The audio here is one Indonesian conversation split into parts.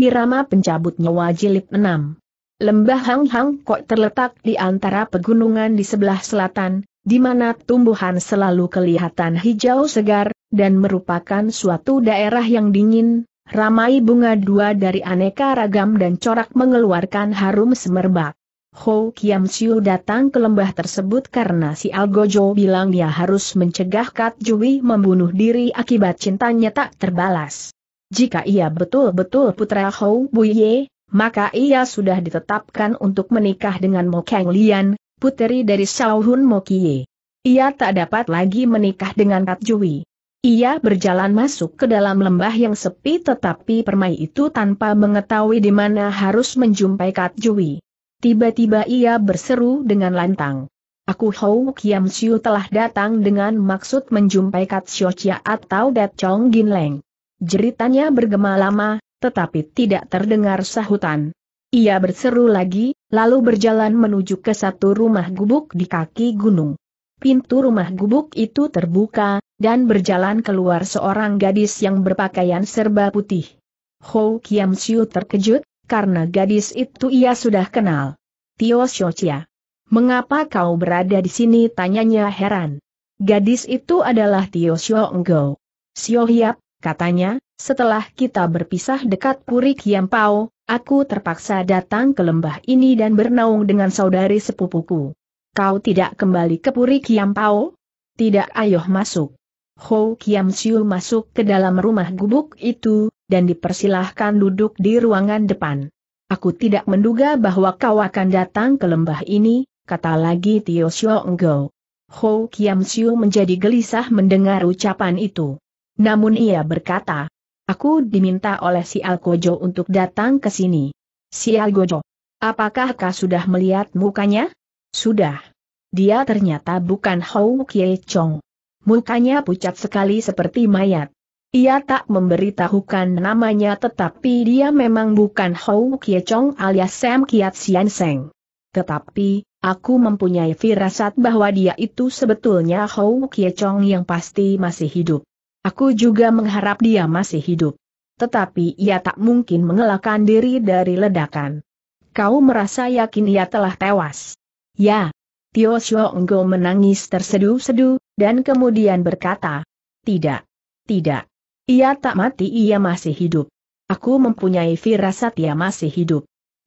Irama pencabut nyawa jilid 6. Lembah Hang Hang Kok terletak di antara pegunungan di sebelah selatan, di mana tumbuhan selalu kelihatan hijau segar, dan merupakan suatu daerah yang dingin, ramai bunga dua dari aneka ragam dan corak mengeluarkan harum semerbak. Ho Kiam Siu datang ke lembah tersebut karena si Algojo bilang dia harus mencegah Kat Jui membunuh diri akibat cintanya tak terbalas. Jika ia betul-betul putra Hou Buye, maka ia sudah ditetapkan untuk menikah dengan Mo Kang Lian, puteri dari Shaohun Mo Kie. Ia tak dapat lagi menikah dengan Kat Jui. Ia berjalan masuk ke dalam lembah yang sepi tetapi permai itu tanpa mengetahui di mana harus menjumpai Kat Jui. Tiba-tiba ia berseru dengan lantang. Aku Hou Kiam Siu telah datang dengan maksud menjumpai Kat Xiao atau Dat Chong Gin Leng. Jeritannya bergema lama, tetapi tidak terdengar sahutan. Ia berseru lagi, lalu berjalan menuju ke satu rumah gubuk di kaki gunung. Pintu rumah gubuk itu terbuka, dan berjalan keluar seorang gadis yang berpakaian serba putih. Ho Kiam Siu terkejut, karena gadis itu ia sudah kenal. Tio Chia. Mengapa kau berada di sini? Tanyanya heran. Gadis itu adalah Tio Xiao Go. Sio Hiap, Katanya, setelah kita berpisah dekat Puri Kiampau, aku terpaksa datang ke lembah ini dan bernaung dengan saudari sepupuku. Kau tidak kembali ke Puri Kiampau? Tidak ayoh masuk. Ho Kiam Siu masuk ke dalam rumah gubuk itu, dan dipersilahkan duduk di ruangan depan. Aku tidak menduga bahwa kau akan datang ke lembah ini, kata lagi Tio Xiong Ho Kiam Siu menjadi gelisah mendengar ucapan itu. Namun ia berkata, aku diminta oleh si Alkojo untuk datang ke sini. Si Algojo, apakah kau sudah melihat mukanya? Sudah. Dia ternyata bukan Hou Kie Chong. Mukanya pucat sekali seperti mayat. Ia tak memberitahukan namanya tetapi dia memang bukan Hou Kie Chong alias Sam Kiat Sian Seng. Tetapi, aku mempunyai firasat bahwa dia itu sebetulnya Hou Kie Chong yang pasti masih hidup. Aku juga mengharap dia masih hidup. Tetapi ia tak mungkin mengelakkan diri dari ledakan. Kau merasa yakin ia telah tewas? Ya. Tio Xionggo menangis tersedu-sedu, dan kemudian berkata, Tidak. Tidak. Ia tak mati ia masih hidup. Aku mempunyai firasat ia masih hidup.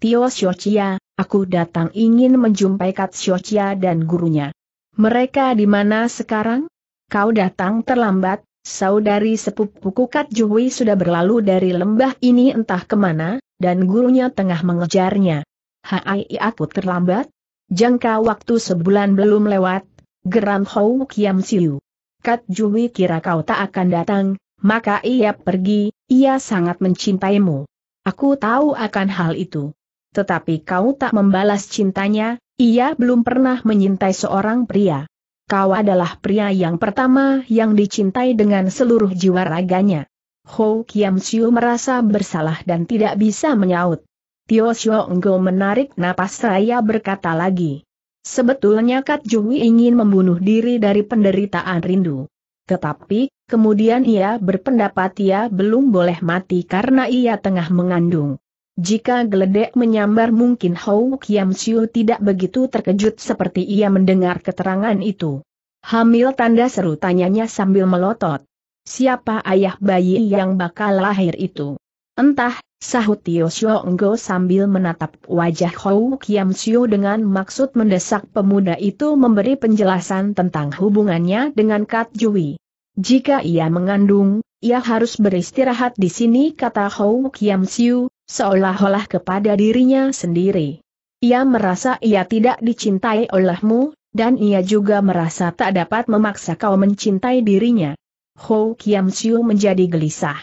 Tio Xiochia, aku datang ingin menjumpai Kat Xiochia dan gurunya. Mereka di mana sekarang? Kau datang terlambat, Saudari sepupu Kukat Juhui sudah berlalu dari lembah ini entah kemana, dan gurunya tengah mengejarnya. Hai aku terlambat? Jangka waktu sebulan belum lewat, geram Hou Kiam Siu. Kat Juhui kira kau tak akan datang, maka ia pergi, ia sangat mencintaimu. Aku tahu akan hal itu. Tetapi kau tak membalas cintanya, ia belum pernah menyintai seorang pria kau adalah pria yang pertama yang dicintai dengan seluruh jiwa raganya. Ho Kiam Siu merasa bersalah dan tidak bisa menyaut. Tio Xiong Go menarik napas saya berkata lagi. Sebetulnya Kat Jui ingin membunuh diri dari penderitaan rindu. Tetapi, kemudian ia berpendapat ia belum boleh mati karena ia tengah mengandung. Jika geledek menyambar mungkin Hou Kiam Siu tidak begitu terkejut seperti ia mendengar keterangan itu. Hamil tanda seru tanyanya sambil melotot. Siapa ayah bayi yang bakal lahir itu? Entah, sahut Tio Sio Enggo sambil menatap wajah Hou Kiam Siu dengan maksud mendesak pemuda itu memberi penjelasan tentang hubungannya dengan Kat Jui. Jika ia mengandung, ia harus beristirahat di sini kata Hou Kiam Siu, seolah-olah kepada dirinya sendiri. Ia merasa ia tidak dicintai olehmu, dan ia juga merasa tak dapat memaksa kau mencintai dirinya. Ho Kiam Siu menjadi gelisah.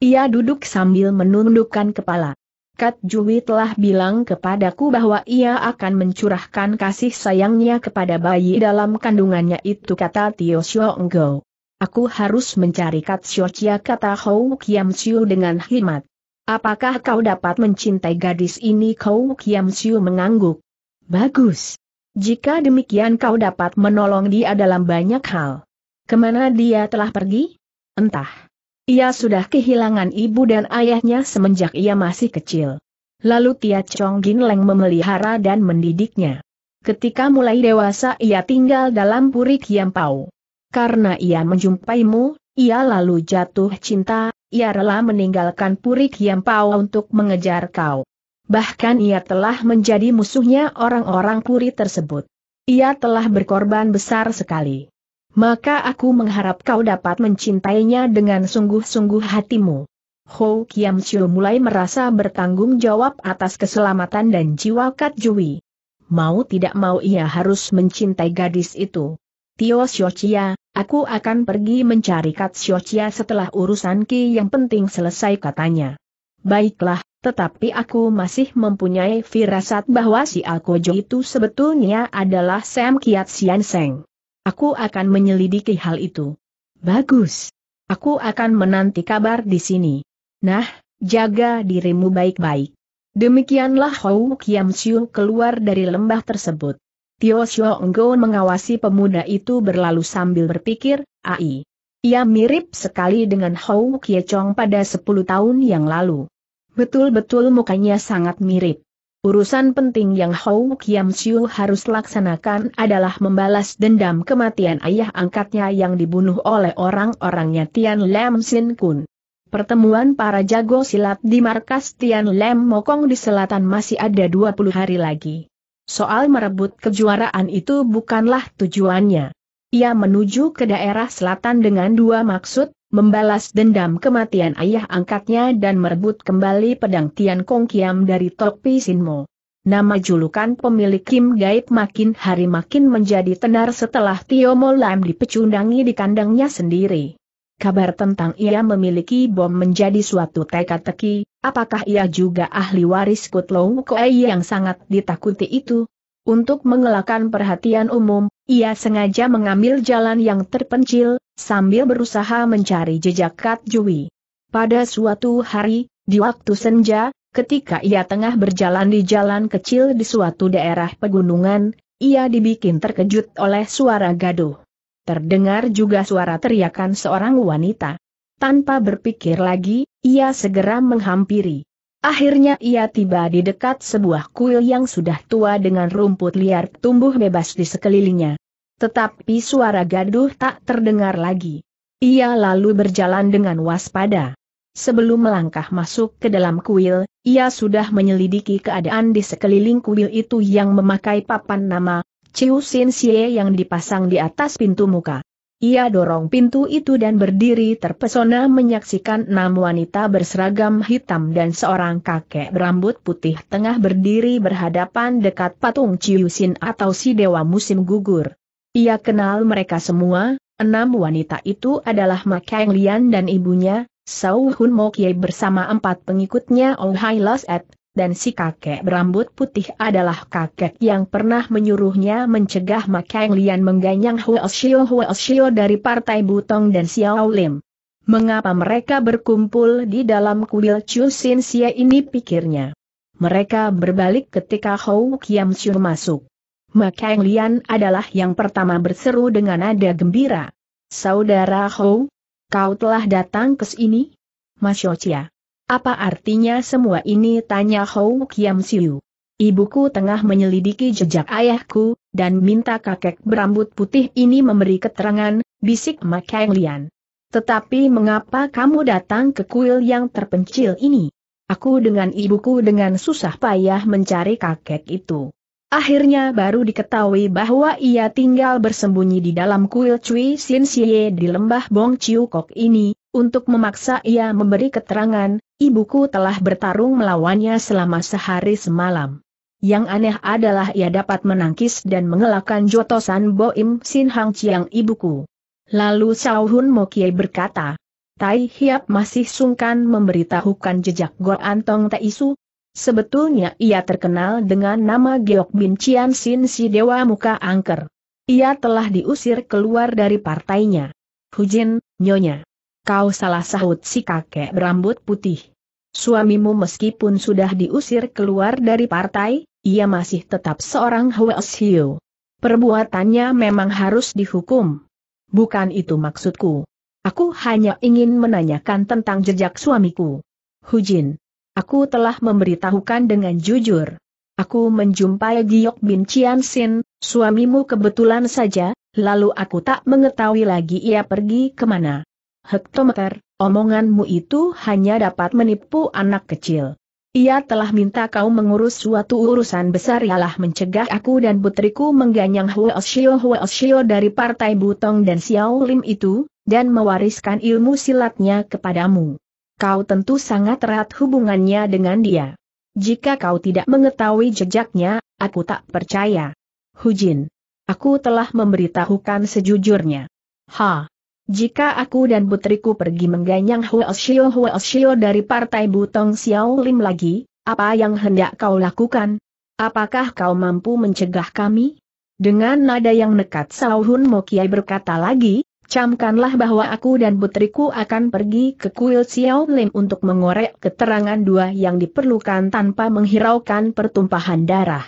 Ia duduk sambil menundukkan kepala. Kat Jui telah bilang kepadaku bahwa ia akan mencurahkan kasih sayangnya kepada bayi dalam kandungannya itu kata Tio Siu Go. Aku harus mencari Kat Chia kata Hou Kiam Siu dengan hikmat. Apakah kau dapat mencintai gadis ini kau Kiam Siu mengangguk. Bagus. Jika demikian kau dapat menolong dia dalam banyak hal. Kemana dia telah pergi? Entah. Ia sudah kehilangan ibu dan ayahnya semenjak ia masih kecil. Lalu Tia Chong Gin Leng memelihara dan mendidiknya. Ketika mulai dewasa ia tinggal dalam puri Kiam Pau. Karena ia menjumpaimu, ia lalu jatuh cinta, ia rela meninggalkan Puri Kiampau untuk mengejar kau. Bahkan ia telah menjadi musuhnya orang-orang Puri tersebut. Ia telah berkorban besar sekali. Maka aku mengharap kau dapat mencintainya dengan sungguh-sungguh hatimu. Ho Kiam Chiu mulai merasa bertanggung jawab atas keselamatan dan jiwa Kat Jui. Mau tidak mau ia harus mencintai gadis itu. Tio Xiochia, aku akan pergi mencari Kat Xiochia setelah urusan Ki yang penting selesai katanya. Baiklah, tetapi aku masih mempunyai firasat bahwa si Alkojo itu sebetulnya adalah Sam Kiat Sian Seng. Aku akan menyelidiki hal itu. Bagus. Aku akan menanti kabar di sini. Nah, jaga dirimu baik-baik. Demikianlah Hou Kiam Siu keluar dari lembah tersebut. Tio Sio Enggo mengawasi pemuda itu berlalu sambil berpikir, ai. Ia mirip sekali dengan Hou Kiechong pada 10 tahun yang lalu. Betul-betul mukanya sangat mirip. Urusan penting yang Hou Kiam Siu harus laksanakan adalah membalas dendam kematian ayah angkatnya yang dibunuh oleh orang-orangnya Tian Lam Sin Kun. Pertemuan para jago silat di markas Tian Lam Mokong di selatan masih ada 20 hari lagi soal merebut kejuaraan itu bukanlah tujuannya. Ia menuju ke daerah selatan dengan dua maksud, membalas dendam kematian ayah angkatnya dan merebut kembali pedang Tian Kong Kiam dari Tokpi Sinmo. Nama julukan pemilik Kim Gaib makin hari makin menjadi tenar setelah Tio Mo Lam dipecundangi di kandangnya sendiri. Kabar tentang ia memiliki bom menjadi suatu teka-teki, apakah ia juga ahli waris Kutlow Koei yang sangat ditakuti itu? Untuk mengelakkan perhatian umum, ia sengaja mengambil jalan yang terpencil, sambil berusaha mencari jejak Kat Jui. Pada suatu hari, di waktu senja, ketika ia tengah berjalan di jalan kecil di suatu daerah pegunungan, ia dibikin terkejut oleh suara gaduh. Terdengar juga suara teriakan seorang wanita. Tanpa berpikir lagi, ia segera menghampiri. Akhirnya ia tiba di dekat sebuah kuil yang sudah tua dengan rumput liar tumbuh bebas di sekelilingnya. Tetapi suara gaduh tak terdengar lagi. Ia lalu berjalan dengan waspada. Sebelum melangkah masuk ke dalam kuil, ia sudah menyelidiki keadaan di sekeliling kuil itu yang memakai papan nama, Chiu Sin Xie yang dipasang di atas pintu muka. Ia dorong pintu itu dan berdiri terpesona menyaksikan enam wanita berseragam hitam dan seorang kakek berambut putih tengah berdiri berhadapan dekat patung Ciusin atau si dewa musim gugur. Ia kenal mereka semua, enam wanita itu adalah Ma Kang Lian dan ibunya, Sau Hun Mo Kie bersama empat pengikutnya Oh Hai Los Et, dan si kakek berambut putih adalah kakek yang pernah menyuruhnya mencegah Makang Lian mengganyang Huo Xiao Hua dari Partai Butong dan Xiao Lim. Mengapa mereka berkumpul di dalam kuil Sin Xie ini pikirnya. Mereka berbalik ketika Hou Kiam Siu masuk. Makang Lian adalah yang pertama berseru dengan nada gembira. Saudara Hou, kau telah datang ke sini? Mas Chia. Apa artinya semua ini tanya Hou Kiam Siu. Ibuku tengah menyelidiki jejak ayahku, dan minta kakek berambut putih ini memberi keterangan, bisik Ma Kang Lian. Tetapi mengapa kamu datang ke kuil yang terpencil ini? Aku dengan ibuku dengan susah payah mencari kakek itu. Akhirnya baru diketahui bahwa ia tinggal bersembunyi di dalam kuil Cui Sin Xie di lembah Bong Chiu Kok ini, untuk memaksa ia memberi keterangan, ibuku telah bertarung melawannya selama sehari semalam. Yang aneh adalah ia dapat menangkis dan mengelakkan jotosan Boim Sin Hang Chiang ibuku. Lalu Sao Hun Mokie berkata, Tai Hiap masih sungkan memberitahukan jejak Go Antong Tai Su. Sebetulnya ia terkenal dengan nama Geok Bin Chian Sin si Dewa Muka Angker. Ia telah diusir keluar dari partainya. Hujin, Nyonya. Kau salah sahut si kakek berambut putih. Suamimu meskipun sudah diusir keluar dari partai, ia masih tetap seorang Hwashiu. Perbuatannya memang harus dihukum. Bukan itu maksudku. Aku hanya ingin menanyakan tentang jejak suamiku. Hujin. Aku telah memberitahukan dengan jujur. Aku menjumpai Giok Bin Cian Sin, suamimu kebetulan saja, lalu aku tak mengetahui lagi ia pergi kemana hektometer, omonganmu itu hanya dapat menipu anak kecil. Ia telah minta kau mengurus suatu urusan besar ialah mencegah aku dan putriku mengganyang Huo Huoshio dari partai Butong dan Xiao Lim itu, dan mewariskan ilmu silatnya kepadamu. Kau tentu sangat erat hubungannya dengan dia. Jika kau tidak mengetahui jejaknya, aku tak percaya. Hujin. Aku telah memberitahukan sejujurnya. Ha! Jika aku dan putriku pergi mengganyang Hua Xiao dari partai Butong Xiao Lim lagi, apa yang hendak kau lakukan? Apakah kau mampu mencegah kami? Dengan nada yang nekat Sauhun Mokiai berkata lagi, camkanlah bahwa aku dan putriku akan pergi ke kuil Xiao Lim untuk mengorek keterangan dua yang diperlukan tanpa menghiraukan pertumpahan darah.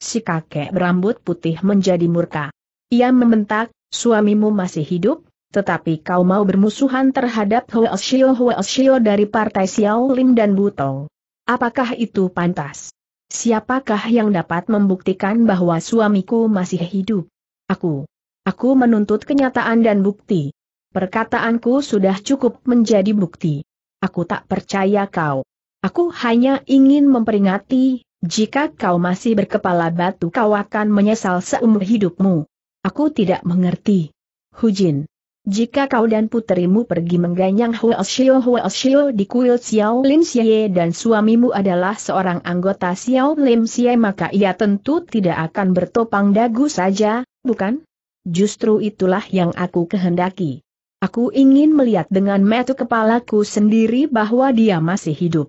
Si kakek berambut putih menjadi murka. Ia membentak, suamimu masih hidup, tetapi kau mau bermusuhan terhadap Hoeshio-Hoeshio dari partai Xiao Lim dan Butong. Apakah itu pantas? Siapakah yang dapat membuktikan bahwa suamiku masih hidup? Aku. Aku menuntut kenyataan dan bukti. Perkataanku sudah cukup menjadi bukti. Aku tak percaya kau. Aku hanya ingin memperingati, jika kau masih berkepala batu kau akan menyesal seumur hidupmu. Aku tidak mengerti. Hujin. Jika kau dan puterimu pergi mengganyang Huoshio Xiao di kuil Xiao Lim Xie dan suamimu adalah seorang anggota Xiao Lim Xie maka ia tentu tidak akan bertopang dagu saja, bukan? Justru itulah yang aku kehendaki. Aku ingin melihat dengan mata kepalaku sendiri bahwa dia masih hidup.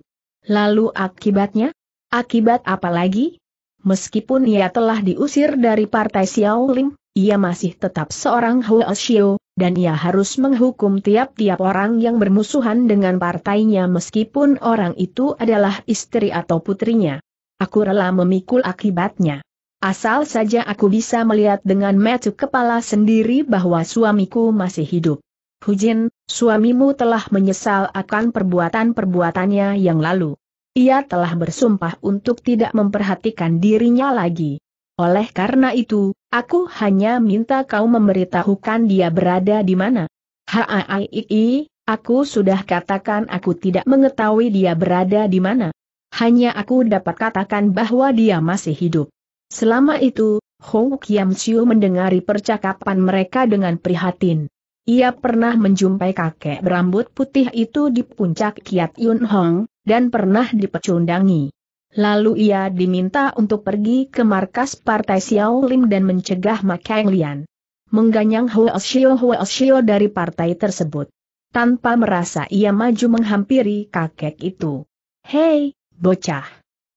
Lalu akibatnya? Akibat apa lagi? Meskipun ia telah diusir dari partai Xiao Lim, ia masih tetap seorang Huo Xiao, dan ia harus menghukum tiap-tiap orang yang bermusuhan dengan partainya meskipun orang itu adalah istri atau putrinya. Aku rela memikul akibatnya. Asal saja aku bisa melihat dengan metu kepala sendiri bahwa suamiku masih hidup. Hujin, suamimu telah menyesal akan perbuatan-perbuatannya yang lalu. Ia telah bersumpah untuk tidak memperhatikan dirinya lagi. Oleh karena itu, aku hanya minta kau memberitahukan dia berada di mana. Haaii, aku sudah katakan aku tidak mengetahui dia berada di mana. Hanya aku dapat katakan bahwa dia masih hidup. Selama itu, Hong Kiam Siu mendengari percakapan mereka dengan prihatin. Ia pernah menjumpai kakek berambut putih itu di puncak Kiat Yun Hong, dan pernah dipecundangi. Lalu ia diminta untuk pergi ke markas Partai Xiao Lim dan mencegah Ma Kang Lian. Mengganyang Huo Xiao Huo Xiao dari partai tersebut. Tanpa merasa ia maju menghampiri kakek itu. Hei, bocah.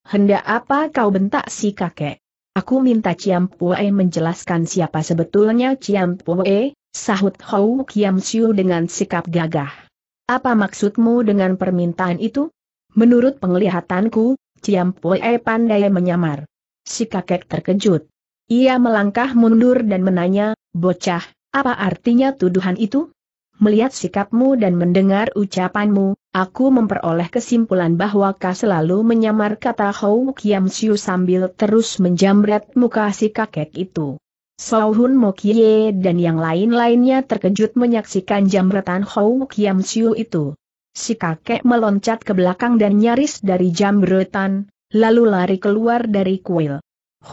Hendak apa kau bentak si kakek? Aku minta Ciam Pue menjelaskan siapa sebetulnya Ciam Pue, sahut Hou Kiam Siu dengan sikap gagah. Apa maksudmu dengan permintaan itu? Menurut penglihatanku, Ciam Poe pandai menyamar. Si kakek terkejut. Ia melangkah mundur dan menanya, bocah, apa artinya tuduhan itu? Melihat sikapmu dan mendengar ucapanmu, aku memperoleh kesimpulan bahwa kau selalu menyamar kata Hou Kiam Siu sambil terus menjamret muka si kakek itu. Sohun Mokie dan yang lain-lainnya terkejut menyaksikan jamretan Hou Kiam Siu itu si kakek meloncat ke belakang dan nyaris dari jambretan, lalu lari keluar dari kuil.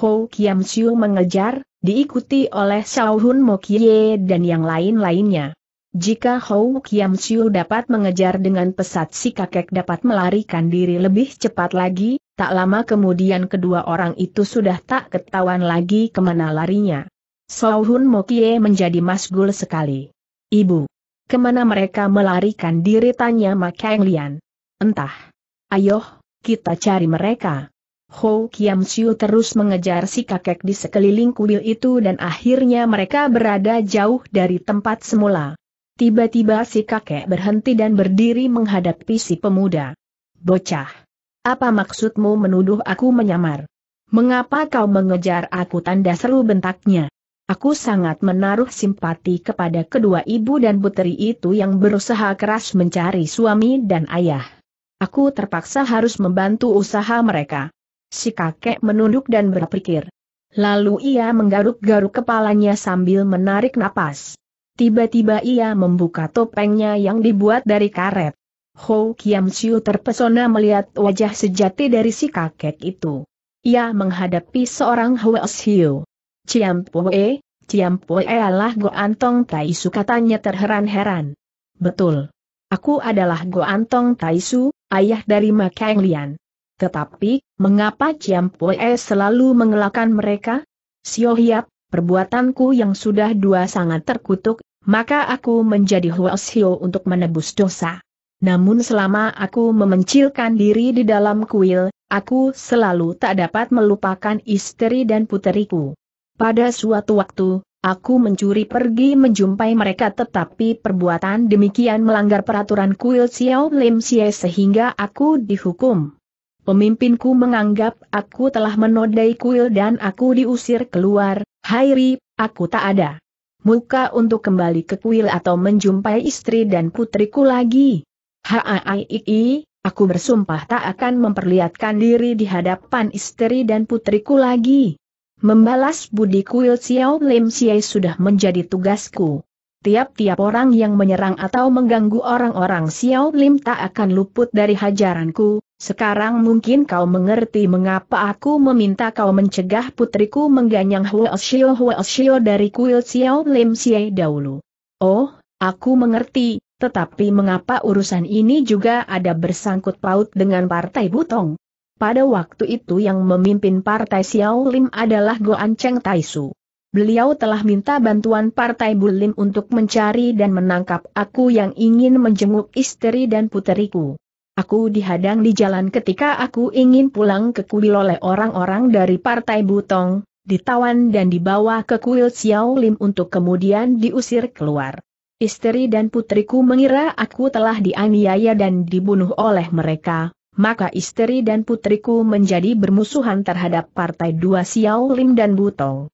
Ho Kiam Siu mengejar, diikuti oleh Shao Hun Mokye dan yang lain-lainnya. Jika Ho Kiam Siu dapat mengejar dengan pesat si kakek dapat melarikan diri lebih cepat lagi, tak lama kemudian kedua orang itu sudah tak ketahuan lagi kemana larinya. Sau Hun Kie menjadi masgul sekali. Ibu, Kemana mereka melarikan diri tanya Ma Lian. Entah. Ayo, kita cari mereka. Ho Kiam Siu terus mengejar si kakek di sekeliling kuil itu dan akhirnya mereka berada jauh dari tempat semula. Tiba-tiba si kakek berhenti dan berdiri menghadapi si pemuda. Bocah. Apa maksudmu menuduh aku menyamar? Mengapa kau mengejar aku tanda seru bentaknya? Aku sangat menaruh simpati kepada kedua ibu dan putri itu yang berusaha keras mencari suami dan ayah. Aku terpaksa harus membantu usaha mereka. Si kakek menunduk dan berpikir. Lalu ia menggaruk-garuk kepalanya sambil menarik napas. Tiba-tiba ia membuka topengnya yang dibuat dari karet. Ho Kiam Siu terpesona melihat wajah sejati dari si kakek itu. Ia menghadapi seorang Hwee Siu Ciampoe, Ciampoe adalah Go Tai Taisu katanya terheran-heran. Betul. Aku adalah Go Tai Taisu, ayah dari Makang Lian. Tetapi, mengapa Ciampoe selalu mengelakkan mereka? Sio Hiap, perbuatanku yang sudah dua sangat terkutuk, maka aku menjadi Huo Sio untuk menebus dosa. Namun selama aku memencilkan diri di dalam kuil, aku selalu tak dapat melupakan istri dan puteriku. Pada suatu waktu, aku mencuri pergi menjumpai mereka tetapi perbuatan demikian melanggar peraturan kuil Xiao Lim Xie sehingga aku dihukum. Pemimpinku menganggap aku telah menodai kuil dan aku diusir keluar, Hairi, aku tak ada. Muka untuk kembali ke kuil atau menjumpai istri dan putriku lagi. Haaii, aku bersumpah tak akan memperlihatkan diri di hadapan istri dan putriku lagi. Membalas budi kuil Xiao Lim Xie sudah menjadi tugasku. Tiap-tiap orang yang menyerang atau mengganggu orang-orang Xiao Lim tak akan luput dari hajaranku, sekarang mungkin kau mengerti mengapa aku meminta kau mencegah putriku mengganyang Huo Xiao Huo Xiao dari kuil Xiao Lim Xie dahulu. Oh, aku mengerti, tetapi mengapa urusan ini juga ada bersangkut paut dengan Partai Butong? Pada waktu itu yang memimpin partai Xiao Lim adalah Goan Cheng Taisu. Beliau telah minta bantuan partai Bulim untuk mencari dan menangkap aku yang ingin menjenguk istri dan puteriku. Aku dihadang di jalan ketika aku ingin pulang ke kuil oleh orang-orang dari partai Butong, ditawan dan dibawa ke kuil Xiao Lim untuk kemudian diusir keluar. Istri dan putriku mengira aku telah dianiaya dan dibunuh oleh mereka, maka istri dan putriku menjadi bermusuhan terhadap partai dua Xiao Lim dan Butong.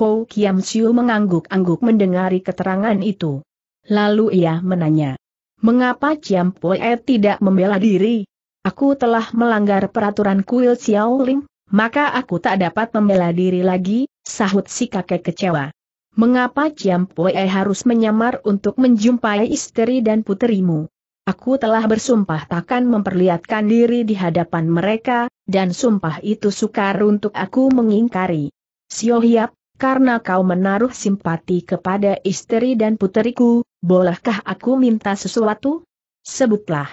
Ho Kiam Siu mengangguk-angguk mendengari keterangan itu. Lalu ia menanya, Mengapa Ciam Poe tidak membela diri? Aku telah melanggar peraturan kuil Xiao Lim, maka aku tak dapat membela diri lagi, sahut si kakek kecewa. Mengapa Ciam Poe harus menyamar untuk menjumpai istri dan putrimu? Aku telah bersumpah takkan memperlihatkan diri di hadapan mereka, dan sumpah itu sukar untuk aku mengingkari. Sio Hiap, karena kau menaruh simpati kepada istri dan puteriku, bolehkah aku minta sesuatu? Sebutlah.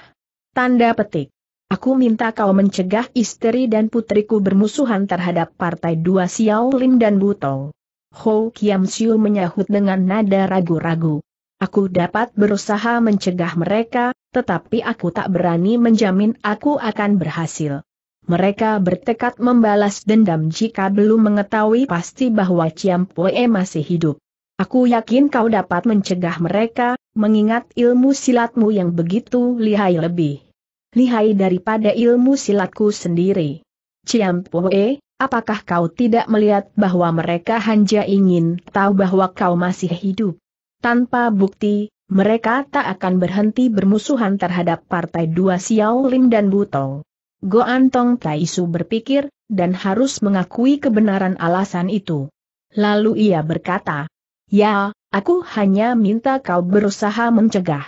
Tanda petik. Aku minta kau mencegah istri dan putriku bermusuhan terhadap partai dua Xiao Lim dan Butong. Ho Kiam Siu menyahut dengan nada ragu-ragu. Aku dapat berusaha mencegah mereka, tetapi aku tak berani menjamin aku akan berhasil. Mereka bertekad membalas dendam jika belum mengetahui pasti bahwa Ciam Pue masih hidup. Aku yakin kau dapat mencegah mereka, mengingat ilmu silatmu yang begitu lihai lebih. Lihai daripada ilmu silatku sendiri. Ciam Pue, apakah kau tidak melihat bahwa mereka hanya ingin tahu bahwa kau masih hidup? Tanpa bukti, mereka tak akan berhenti bermusuhan terhadap partai dua Xiao Lim dan Butong. Go Tai Taisu berpikir, dan harus mengakui kebenaran alasan itu. Lalu ia berkata, Ya, aku hanya minta kau berusaha mencegah.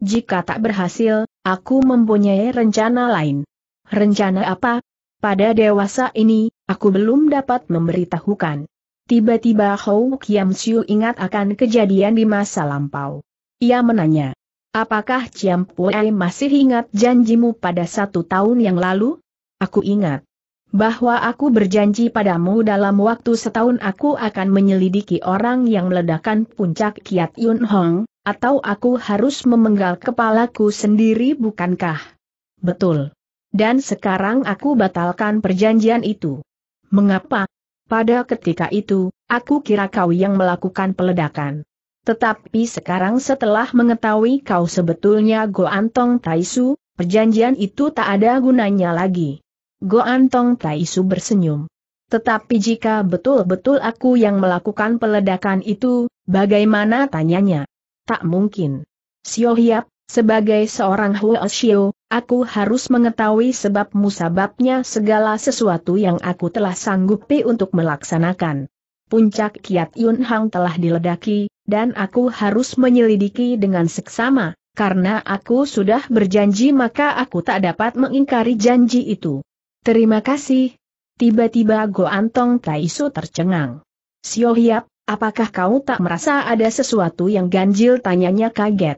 Jika tak berhasil, aku mempunyai rencana lain. Rencana apa? Pada dewasa ini, aku belum dapat memberitahukan. Tiba-tiba Hou Kiam Siu ingat akan kejadian di masa lampau. Ia menanya, apakah Ciam Pue masih ingat janjimu pada satu tahun yang lalu? Aku ingat bahwa aku berjanji padamu dalam waktu setahun aku akan menyelidiki orang yang meledakan puncak Kiat Yun Hong, atau aku harus memenggal kepalaku sendiri bukankah? Betul. Dan sekarang aku batalkan perjanjian itu. Mengapa? Pada ketika itu, aku kira kau yang melakukan peledakan. Tetapi sekarang setelah mengetahui kau sebetulnya Go Tai Taisu, perjanjian itu tak ada gunanya lagi. Go Tai Taisu bersenyum. Tetapi jika betul-betul aku yang melakukan peledakan itu, bagaimana tanyanya? Tak mungkin. Xiao Hiap, sebagai seorang Huo Xiao, aku harus mengetahui sebab musababnya segala sesuatu yang aku telah sanggupi untuk melaksanakan. Puncak Kiat Yun Hang telah diledaki, dan aku harus menyelidiki dengan seksama, karena aku sudah berjanji maka aku tak dapat mengingkari janji itu. Terima kasih. Tiba-tiba Go Antong Taisu tercengang. Sio Hiap, apakah kau tak merasa ada sesuatu yang ganjil tanyanya kaget.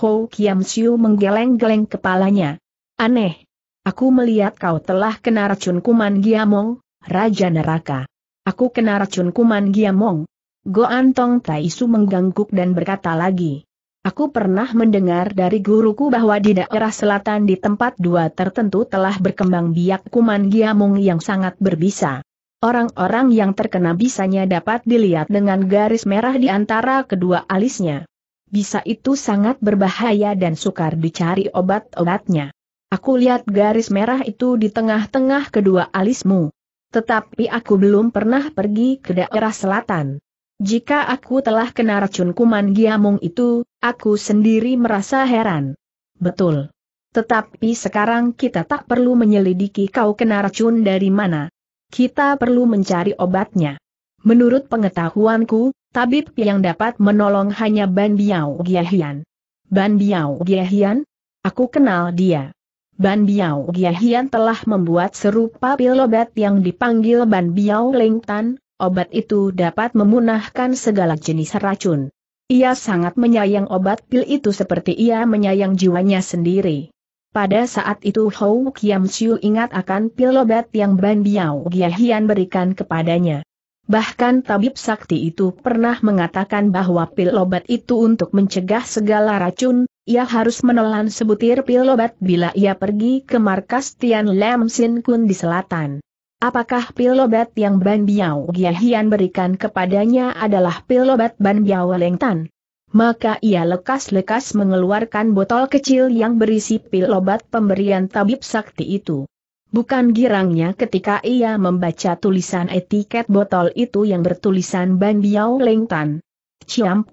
Ho Kiam Siu menggeleng-geleng kepalanya. Aneh. Aku melihat kau telah kena racun kuman Giamong, Raja Neraka. Aku kena racun kuman Giamong, Goan Tong Taisu menggangguk dan berkata lagi. Aku pernah mendengar dari guruku bahwa di daerah selatan di tempat dua tertentu telah berkembang biak kuman giamung yang sangat berbisa. Orang-orang yang terkena bisanya dapat dilihat dengan garis merah di antara kedua alisnya. Bisa itu sangat berbahaya dan sukar dicari obat-obatnya. Aku lihat garis merah itu di tengah-tengah kedua alismu. Tetapi aku belum pernah pergi ke daerah selatan. Jika aku telah kena racun kuman giamung itu, aku sendiri merasa heran. Betul. Tetapi sekarang kita tak perlu menyelidiki kau kena racun dari mana. Kita perlu mencari obatnya. Menurut pengetahuanku, tabib yang dapat menolong hanya Ban Biao Giahian. Ban Biao Giahian? Aku kenal dia. Ban Biao Giahian telah membuat serupa pil obat yang dipanggil Ban Biao Lengtan, obat itu dapat memunahkan segala jenis racun. Ia sangat menyayang obat pil itu seperti ia menyayang jiwanya sendiri. Pada saat itu Hou Kiam Siu ingat akan pil obat yang Ban Biao Hian berikan kepadanya. Bahkan tabib sakti itu pernah mengatakan bahwa pil obat itu untuk mencegah segala racun, ia harus menelan sebutir pil obat bila ia pergi ke markas Tian Lam Sin Kun di selatan. Apakah pil obat yang Ban Biao Giahian berikan kepadanya adalah pil obat Ban Biao Lengtan? Maka ia lekas-lekas mengeluarkan botol kecil yang berisi pil obat pemberian tabib sakti itu. Bukan girangnya ketika ia membaca tulisan etiket botol itu yang bertulisan Ban Biao Lengtan. Ciam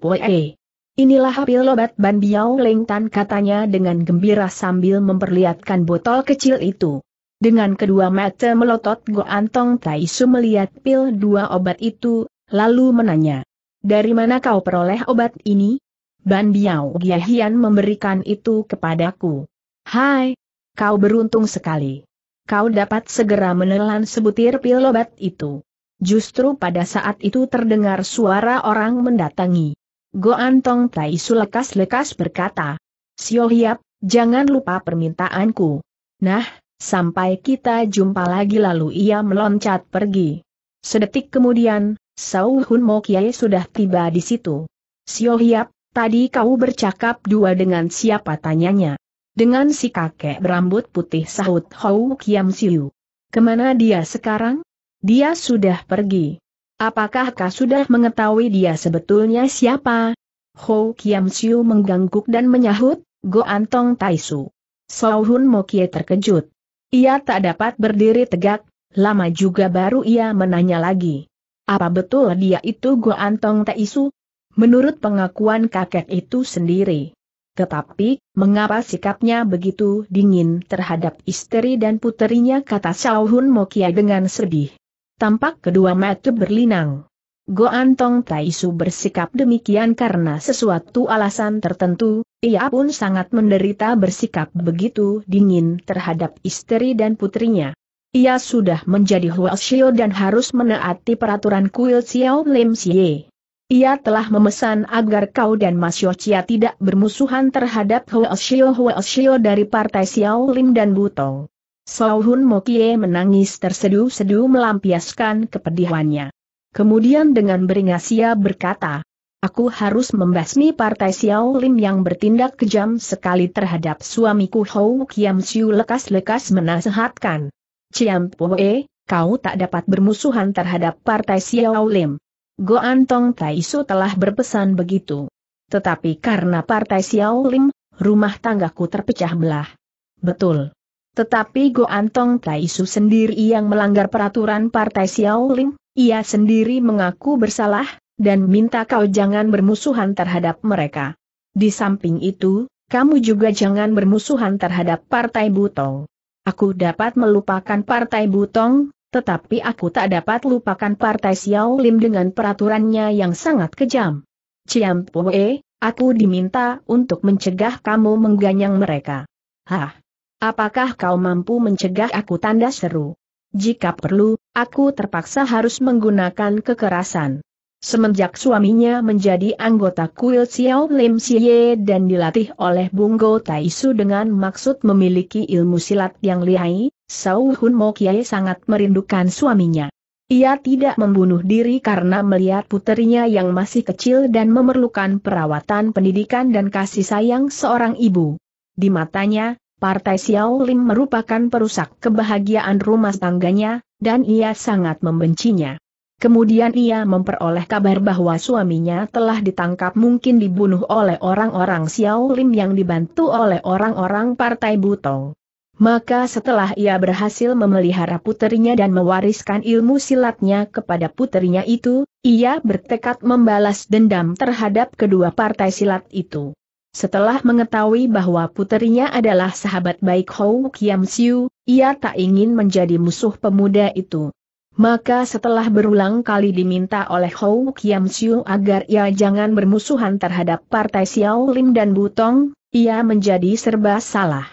Inilah pil obat Ban Biao Lengtan katanya dengan gembira sambil memperlihatkan botol kecil itu. Dengan kedua mata melotot Go Tai Taisu melihat pil dua obat itu, lalu menanya. Dari mana kau peroleh obat ini? Ban Biao Giahian memberikan itu kepadaku. Hai, kau beruntung sekali. Kau dapat segera menelan sebutir pil obat itu. Justru pada saat itu terdengar suara orang mendatangi. Go Tai Taisu lekas-lekas berkata. Siohiap, jangan lupa permintaanku. Nah, Sampai kita jumpa lagi lalu ia meloncat pergi. Sedetik kemudian, Sau Hun Mo Kiai sudah tiba di situ. Sio Hiap, tadi kau bercakap dua dengan siapa tanyanya. Dengan si kakek berambut putih sahut Hou Kiam Siu. Kemana dia sekarang? Dia sudah pergi. Apakah kau sudah mengetahui dia sebetulnya siapa? Hou Kiam Siu mengganggu dan menyahut, Go Antong Taisu. Sau Hun Mo kiai terkejut. Ia tak dapat berdiri tegak, lama juga baru ia menanya lagi. Apa betul dia itu Antong Taisu? Menurut pengakuan kakek itu sendiri. Tetapi, mengapa sikapnya begitu dingin terhadap istri dan puterinya kata Hun Mokia dengan sedih. Tampak kedua mata berlinang. Antong Tong Taisu bersikap demikian karena sesuatu alasan tertentu, ia pun sangat menderita bersikap begitu dingin terhadap istri dan putrinya. Ia sudah menjadi Xiao dan harus menaati peraturan kuil Xiao Lim Xie. Ia telah memesan agar kau dan Mas Yochia tidak bermusuhan terhadap Huo Xiao dari partai Xiao Lim dan Butong. Sao Hun Mokie menangis terseduh sedu melampiaskan kepedihannya. Kemudian dengan beringas ia berkata, Aku harus membasmi partai Xiao Lim yang bertindak kejam sekali terhadap suamiku Hou Kiam Siu lekas-lekas menasehatkan. Ciam Poe, kau tak dapat bermusuhan terhadap partai Xiao Lim. Go Tai Taisu telah berpesan begitu. Tetapi karena partai Xiao Lim, rumah tanggaku terpecah belah. Betul. Tetapi Go Tai Taisu sendiri yang melanggar peraturan partai Xiao Lim, ia sendiri mengaku bersalah, dan minta kau jangan bermusuhan terhadap mereka. Di samping itu, kamu juga jangan bermusuhan terhadap Partai Butong. Aku dapat melupakan Partai Butong, tetapi aku tak dapat lupakan Partai Xiao Lim dengan peraturannya yang sangat kejam. Ciam Pue, aku diminta untuk mencegah kamu mengganyang mereka. Hah? Apakah kau mampu mencegah aku tanda seru? Jika perlu, aku terpaksa harus menggunakan kekerasan. Semenjak suaminya menjadi anggota kuil Xiao Lim Xie dan dilatih oleh Bunggo Taisu dengan maksud memiliki ilmu silat yang lihai, Sao Hun Mo Kiai sangat merindukan suaminya. Ia tidak membunuh diri karena melihat putrinya yang masih kecil dan memerlukan perawatan pendidikan dan kasih sayang seorang ibu. Di matanya, Partai Xiao Lim merupakan perusak kebahagiaan rumah tangganya, dan ia sangat membencinya. Kemudian ia memperoleh kabar bahwa suaminya telah ditangkap mungkin dibunuh oleh orang-orang Xiao Lim yang dibantu oleh orang-orang Partai Butong. Maka setelah ia berhasil memelihara puterinya dan mewariskan ilmu silatnya kepada puterinya itu, ia bertekad membalas dendam terhadap kedua partai silat itu. Setelah mengetahui bahwa putrinya adalah sahabat baik Hou Kiam Siu, ia tak ingin menjadi musuh pemuda itu. Maka setelah berulang kali diminta oleh Hou Kiam Siu agar ia jangan bermusuhan terhadap partai Xiao Lim dan Butong, ia menjadi serba salah.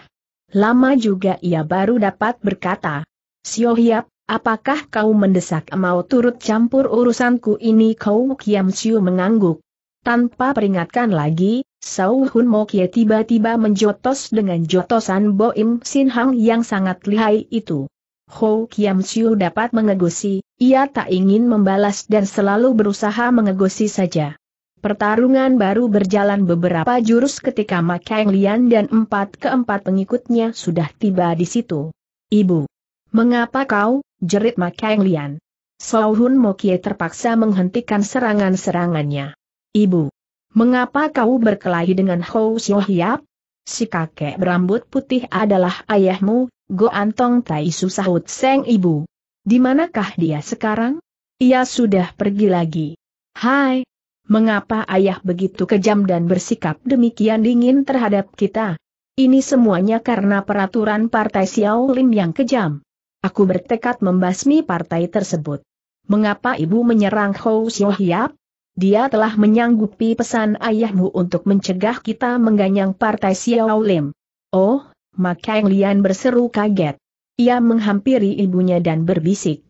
Lama juga ia baru dapat berkata, Sio Hiap, apakah kau mendesak mau turut campur urusanku ini Hou Kiam Siu mengangguk. Tanpa peringatkan lagi, Sau Hun Kie tiba-tiba menjotos dengan jotosan Boim Sin Hang yang sangat lihai itu. Ho Kiam Siu dapat mengegosi, ia tak ingin membalas dan selalu berusaha mengegosi saja. Pertarungan baru berjalan beberapa jurus ketika Ma Kang Lian dan empat keempat pengikutnya sudah tiba di situ. Ibu! Mengapa kau, jerit Ma Kang Lian. Sau Hun Kie terpaksa menghentikan serangan-serangannya. Ibu! Mengapa kau berkelahi dengan Hou Xiu Hiap? Si kakek berambut putih adalah ayahmu, Go Antong Tai Sahut Seng Ibu. Di manakah dia sekarang? Ia sudah pergi lagi. Hai, mengapa ayah begitu kejam dan bersikap demikian dingin terhadap kita? Ini semuanya karena peraturan Partai Xiao Lim yang kejam. Aku bertekad membasmi partai tersebut. Mengapa ibu menyerang Hou Xiu Hiap? Dia telah menyanggupi pesan ayahmu untuk mencegah kita mengganyang partai Xiao Lim. Oh, maka Eng Lian berseru kaget. Ia menghampiri ibunya dan berbisik.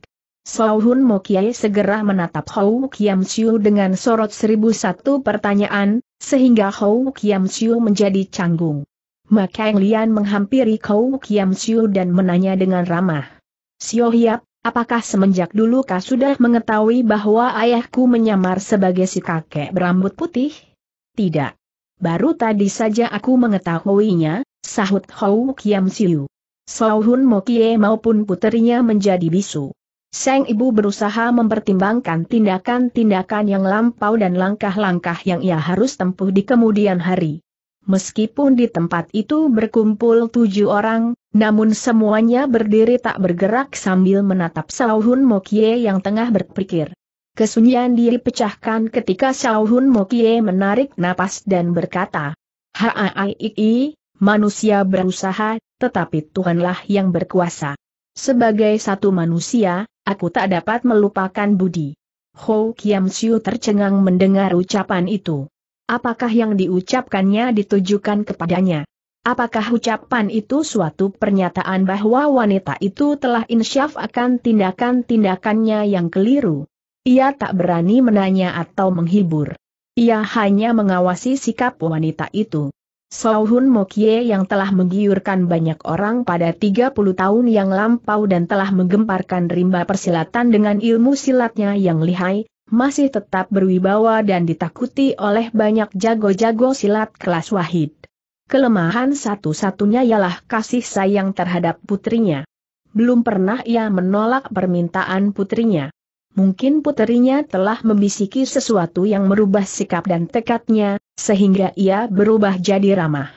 Sao Hun Mo Kiai segera menatap Hou Kiam Siu dengan sorot seribu satu pertanyaan, sehingga Hou Kiam Siu menjadi canggung. Maka Eng Lian menghampiri Hou Kiam Siu dan menanya dengan ramah. Siu Hiap, Apakah semenjak dulu kau sudah mengetahui bahwa ayahku menyamar sebagai si kakek berambut putih? Tidak. Baru tadi saja aku mengetahuinya, sahut Hou Kiam Siu. Sohun Mokie maupun puterinya menjadi bisu. Seng ibu berusaha mempertimbangkan tindakan-tindakan yang lampau dan langkah-langkah yang ia harus tempuh di kemudian hari. Meskipun di tempat itu berkumpul tujuh orang, namun semuanya berdiri tak bergerak sambil menatap Sauhun Mokie yang tengah berpikir. Kesunyian diri pecahkan ketika Sauhun Mokie menarik napas dan berkata, Haaii, manusia berusaha, tetapi Tuhanlah yang berkuasa. Sebagai satu manusia, aku tak dapat melupakan budi. Ho Kiam Siu tercengang mendengar ucapan itu. Apakah yang diucapkannya ditujukan kepadanya? Apakah ucapan itu suatu pernyataan bahwa wanita itu telah insyaf akan tindakan-tindakannya yang keliru? Ia tak berani menanya atau menghibur. Ia hanya mengawasi sikap wanita itu. Sohun Mokye yang telah menggiurkan banyak orang pada 30 tahun yang lampau dan telah menggemparkan rimba persilatan dengan ilmu silatnya yang lihai, masih tetap berwibawa dan ditakuti oleh banyak jago-jago silat kelas wahid. Kelemahan satu-satunya ialah kasih sayang terhadap putrinya. Belum pernah ia menolak permintaan putrinya. Mungkin putrinya telah membisiki sesuatu yang merubah sikap dan tekadnya, sehingga ia berubah jadi ramah.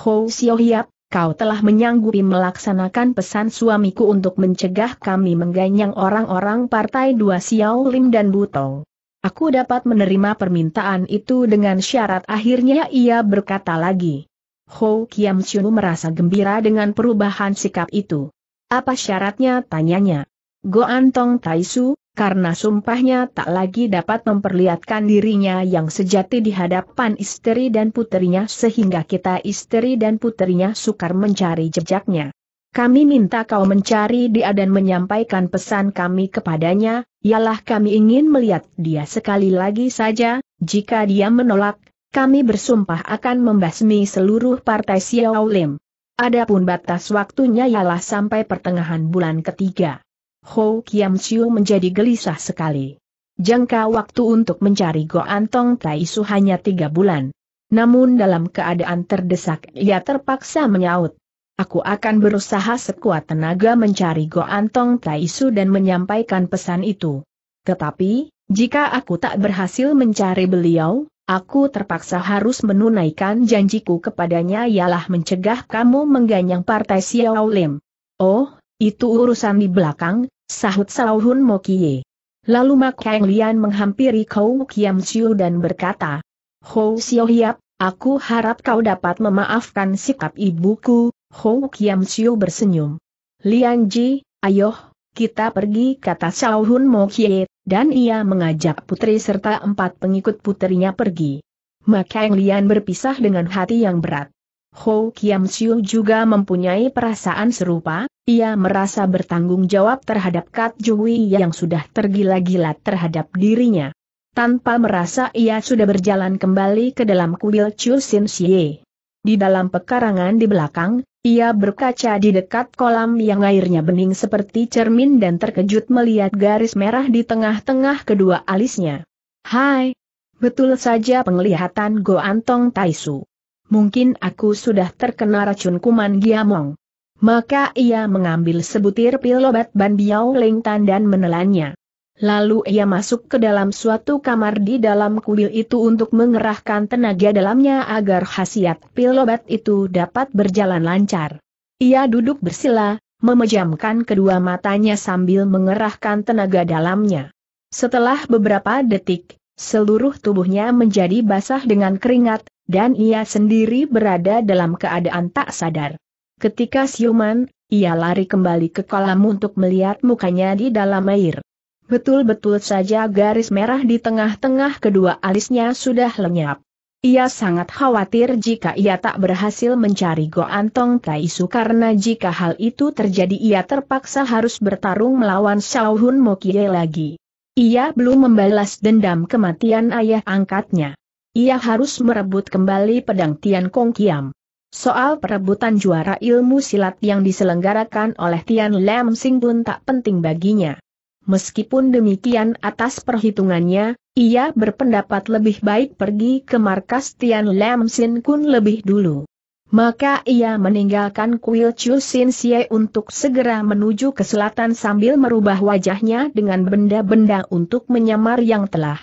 Ho Xiao Hiap, kau telah menyanggupi melaksanakan pesan suamiku untuk mencegah kami mengganyang orang-orang partai dua Xiao Lim dan Butong. Aku dapat menerima permintaan itu dengan syarat akhirnya ia berkata lagi. Ho Kiam Chiu merasa gembira dengan perubahan sikap itu. Apa syaratnya tanyanya? Go Tai Taisu, karena sumpahnya tak lagi dapat memperlihatkan dirinya yang sejati di hadapan istri dan putrinya sehingga kita istri dan putrinya sukar mencari jejaknya. Kami minta kau mencari dia dan menyampaikan pesan kami kepadanya, ialah kami ingin melihat dia sekali lagi saja, jika dia menolak, kami bersumpah akan membasmi seluruh partai Xiao Lim. Adapun batas waktunya ialah sampai pertengahan bulan ketiga. Ho Kiam Siu menjadi gelisah sekali. Jangka waktu untuk mencari Go Tai Taisu hanya tiga bulan. Namun dalam keadaan terdesak ia terpaksa menyaut. Aku akan berusaha sekuat tenaga mencari Go Tai Taisu dan menyampaikan pesan itu. Tetapi, jika aku tak berhasil mencari beliau, Aku terpaksa harus menunaikan janjiku kepadanya ialah mencegah kamu mengganyang partai Xiao Lim. Oh, itu urusan di belakang, sahut Mo Kie. Lalu Mak Kang Lian menghampiri Kou Kiam Siu dan berkata, Ho Xiao Hiap, aku harap kau dapat memaafkan sikap ibuku, Ho Kiam Siu bersenyum. Lian Ji, ayo, kita pergi kata Mo Kie dan ia mengajak putri serta empat pengikut putrinya pergi. Maka Eng Lian berpisah dengan hati yang berat. Ho Kiam Siu juga mempunyai perasaan serupa, ia merasa bertanggung jawab terhadap Kat Jui yang sudah tergila-gila terhadap dirinya. Tanpa merasa ia sudah berjalan kembali ke dalam kuil Chiu Sin Xie. Di dalam pekarangan di belakang, ia berkaca di dekat kolam yang airnya bening seperti cermin dan terkejut melihat garis merah di tengah-tengah kedua alisnya. Hai! Betul saja penglihatan Go Antong Taisu. Mungkin aku sudah terkena racun kuman Giamong. Maka ia mengambil sebutir pil obat Ban Biao Lengtan dan menelannya. Lalu ia masuk ke dalam suatu kamar di dalam kuil itu untuk mengerahkan tenaga dalamnya agar khasiat pil obat itu dapat berjalan lancar. Ia duduk bersila, memejamkan kedua matanya sambil mengerahkan tenaga dalamnya. Setelah beberapa detik, seluruh tubuhnya menjadi basah dengan keringat, dan ia sendiri berada dalam keadaan tak sadar. Ketika siuman, ia lari kembali ke kolam untuk melihat mukanya di dalam air. Betul-betul saja garis merah di tengah-tengah kedua alisnya sudah lenyap. Ia sangat khawatir jika ia tak berhasil mencari Go Goantong Kaisu karena jika hal itu terjadi ia terpaksa harus bertarung melawan Shao Hun Mokie lagi. Ia belum membalas dendam kematian ayah angkatnya. Ia harus merebut kembali pedang Tian Kong Kiam. Soal perebutan juara ilmu silat yang diselenggarakan oleh Tian Lam Sing pun tak penting baginya. Meskipun demikian atas perhitungannya, ia berpendapat lebih baik pergi ke markas Tian Lam Sin Kun lebih dulu. Maka ia meninggalkan kuil Chu Sin Xie untuk segera menuju ke selatan sambil merubah wajahnya dengan benda-benda untuk menyamar yang telah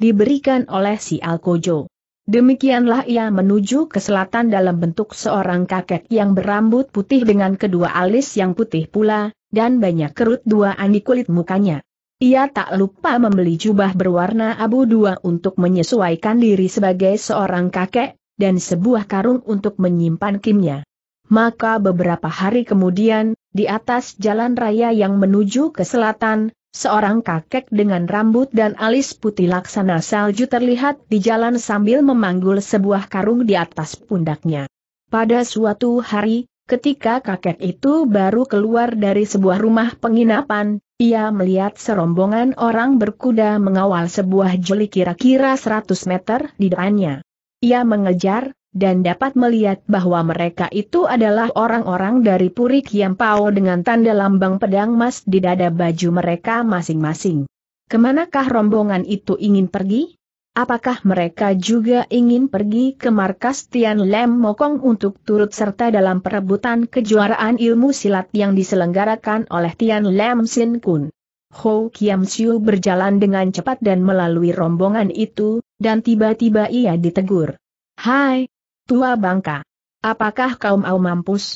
diberikan oleh si Alkojo. Demikianlah ia menuju ke selatan dalam bentuk seorang kakek yang berambut putih dengan kedua alis yang putih pula, dan banyak kerut dua di kulit mukanya. Ia tak lupa membeli jubah berwarna abu dua untuk menyesuaikan diri sebagai seorang kakek, dan sebuah karung untuk menyimpan kimnya. Maka beberapa hari kemudian, di atas jalan raya yang menuju ke selatan, seorang kakek dengan rambut dan alis putih laksana salju terlihat di jalan sambil memanggul sebuah karung di atas pundaknya. Pada suatu hari, Ketika kakek itu baru keluar dari sebuah rumah penginapan, ia melihat serombongan orang berkuda mengawal sebuah joli kira-kira 100 meter di depannya. Ia mengejar, dan dapat melihat bahwa mereka itu adalah orang-orang dari Puri Kiampao dengan tanda lambang pedang emas di dada baju mereka masing-masing. Kemanakah rombongan itu ingin pergi? Apakah mereka juga ingin pergi ke markas Tian Lem Mokong untuk turut serta dalam perebutan kejuaraan ilmu silat yang diselenggarakan oleh Tian Lem Sin Kun? Ho Kiam Siu berjalan dengan cepat dan melalui rombongan itu, dan tiba-tiba ia ditegur. Hai, tua bangka. Apakah kaum mau mampus?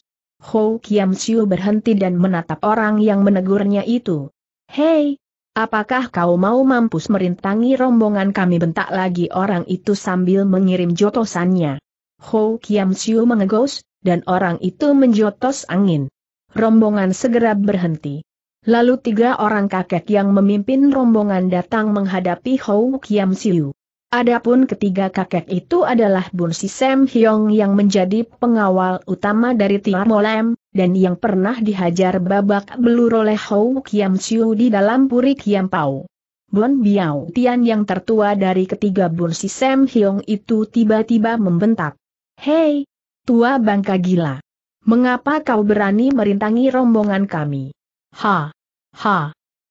Ho Kiam Siu berhenti dan menatap orang yang menegurnya itu. Hei, Apakah kau mau mampus merintangi rombongan kami bentak lagi orang itu sambil mengirim jotosannya. Ho Kiam Siu mengegos, dan orang itu menjotos angin. Rombongan segera berhenti. Lalu tiga orang kakek yang memimpin rombongan datang menghadapi Ho Kiam Siu. Adapun ketiga kakek itu adalah Bun Si Sam Hyong yang menjadi pengawal utama dari Tiar Molem, dan yang pernah dihajar babak belur oleh Hou Kiam Siu di dalam puri Kiam Pau. Bun Biao Tian yang tertua dari ketiga Bun Si Sam Hyong itu tiba-tiba membentak. Hei, tua bangka gila. Mengapa kau berani merintangi rombongan kami? Ha! Ha!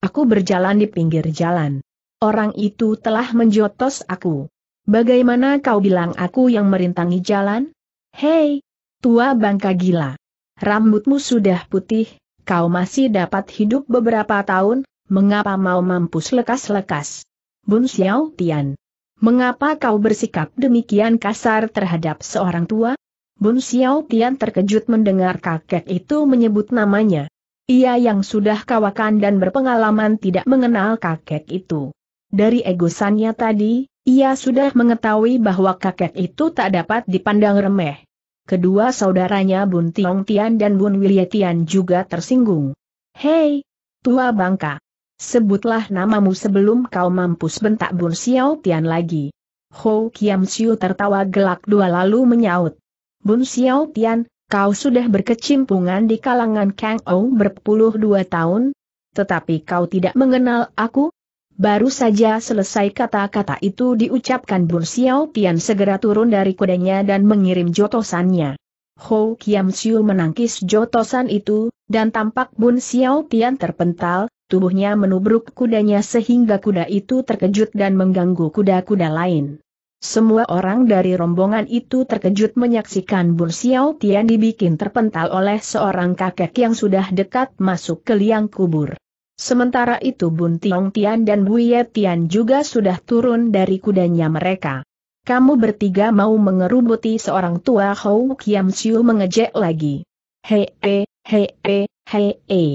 Aku berjalan di pinggir jalan. Orang itu telah menjotos aku. Bagaimana kau bilang aku yang merintangi jalan? Hei, tua bangka gila. Rambutmu sudah putih, kau masih dapat hidup beberapa tahun, mengapa mau mampus lekas-lekas? Bun Xiao Tian. Mengapa kau bersikap demikian kasar terhadap seorang tua? Bun Xiao Tian terkejut mendengar kakek itu menyebut namanya. Ia yang sudah kawakan dan berpengalaman tidak mengenal kakek itu. Dari egosannya tadi, ia sudah mengetahui bahwa kakek itu tak dapat dipandang remeh. Kedua saudaranya Bun Tiong Tian dan Bun Wilye Tian juga tersinggung. Hei, tua bangka. Sebutlah namamu sebelum kau mampus bentak Bun Xiao Tian lagi. Ho Kiam Siu tertawa gelak dua lalu menyaut. Bun Xiao Tian, kau sudah berkecimpungan di kalangan Kang Ou berpuluh dua tahun, tetapi kau tidak mengenal aku? Baru saja selesai kata-kata itu diucapkan Bun Xiao Tian segera turun dari kudanya dan mengirim jotosannya. Ho Kiam Siu menangkis jotosan itu, dan tampak Bun Xiao Tian terpental, tubuhnya menubruk kudanya sehingga kuda itu terkejut dan mengganggu kuda-kuda lain. Semua orang dari rombongan itu terkejut menyaksikan Bun Xiao Tian dibikin terpental oleh seorang kakek yang sudah dekat masuk ke liang kubur. Sementara itu Bun Tiong Tian dan Buye Tian juga sudah turun dari kudanya mereka. Kamu bertiga mau mengerubuti seorang tua Hou Kiam Siu mengejek lagi. Hei, hei, hei, hei, hei.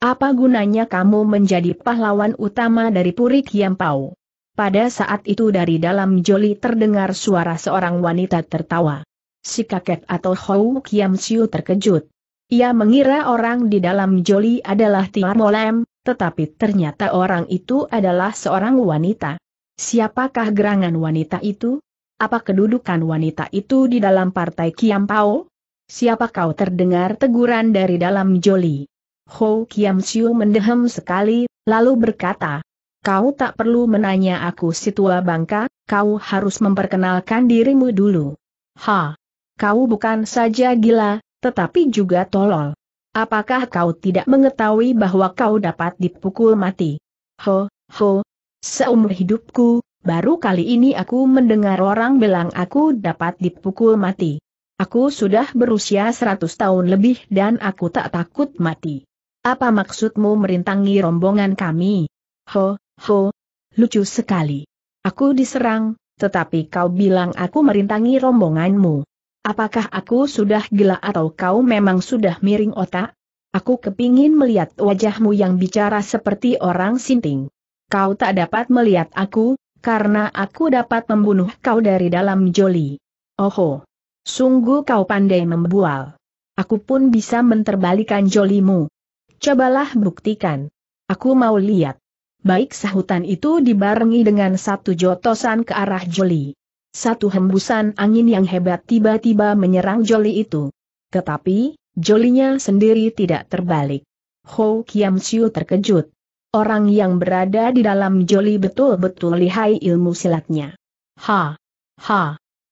Apa gunanya kamu menjadi pahlawan utama dari Puri Kiam Pau? Pada saat itu dari dalam joli terdengar suara seorang wanita tertawa. Si kakek atau Hou Kiam Siu terkejut. Ia mengira orang di dalam joli adalah Tiar Molem, tetapi ternyata orang itu adalah seorang wanita. Siapakah gerangan wanita itu? Apa kedudukan wanita itu di dalam partai Kiam Pao? Siapa kau terdengar teguran dari dalam Joli? Ho Kiam Siu mendehem sekali, lalu berkata, Kau tak perlu menanya aku si tua bangka, kau harus memperkenalkan dirimu dulu. Ha! Kau bukan saja gila, tetapi juga tolol. Apakah kau tidak mengetahui bahwa kau dapat dipukul mati? Ho, ho, seumur hidupku, baru kali ini aku mendengar orang bilang aku dapat dipukul mati. Aku sudah berusia 100 tahun lebih dan aku tak takut mati. Apa maksudmu merintangi rombongan kami? Ho, ho, lucu sekali. Aku diserang, tetapi kau bilang aku merintangi rombonganmu. Apakah aku sudah gila atau kau memang sudah miring otak? Aku kepingin melihat wajahmu yang bicara seperti orang sinting. Kau tak dapat melihat aku, karena aku dapat membunuh kau dari dalam joli. Oho! Sungguh kau pandai membual. Aku pun bisa menterbalikan jolimu. Cobalah buktikan. Aku mau lihat. Baik sahutan itu dibarengi dengan satu jotosan ke arah joli. Satu hembusan angin yang hebat tiba-tiba menyerang Joli itu. Tetapi, Jolinya sendiri tidak terbalik. Ho Kiam Siu terkejut. Orang yang berada di dalam Joli betul-betul lihai ilmu silatnya. Ha! Ha!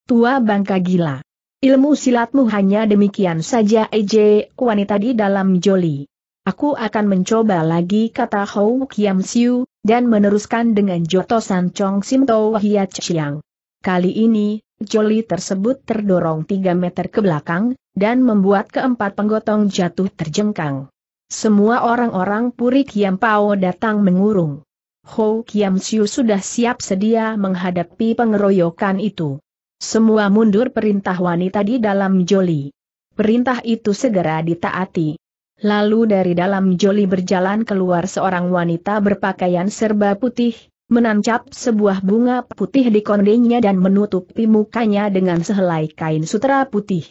Tua bangka gila. Ilmu silatmu hanya demikian saja Ej, wanita di dalam Joli. Aku akan mencoba lagi kata Hou Kiam Siu, dan meneruskan dengan jotosan Chong Sim Tau Hiat Chiang. Kali ini, joli tersebut terdorong 3 meter ke belakang, dan membuat keempat penggotong jatuh terjengkang. Semua orang-orang Puri Kiam Pao datang mengurung. Ho Kiam Siu sudah siap sedia menghadapi pengeroyokan itu. Semua mundur perintah wanita di dalam joli. Perintah itu segera ditaati. Lalu dari dalam joli berjalan keluar seorang wanita berpakaian serba putih, menancap sebuah bunga putih di kondenya dan menutupi mukanya dengan sehelai kain sutra putih.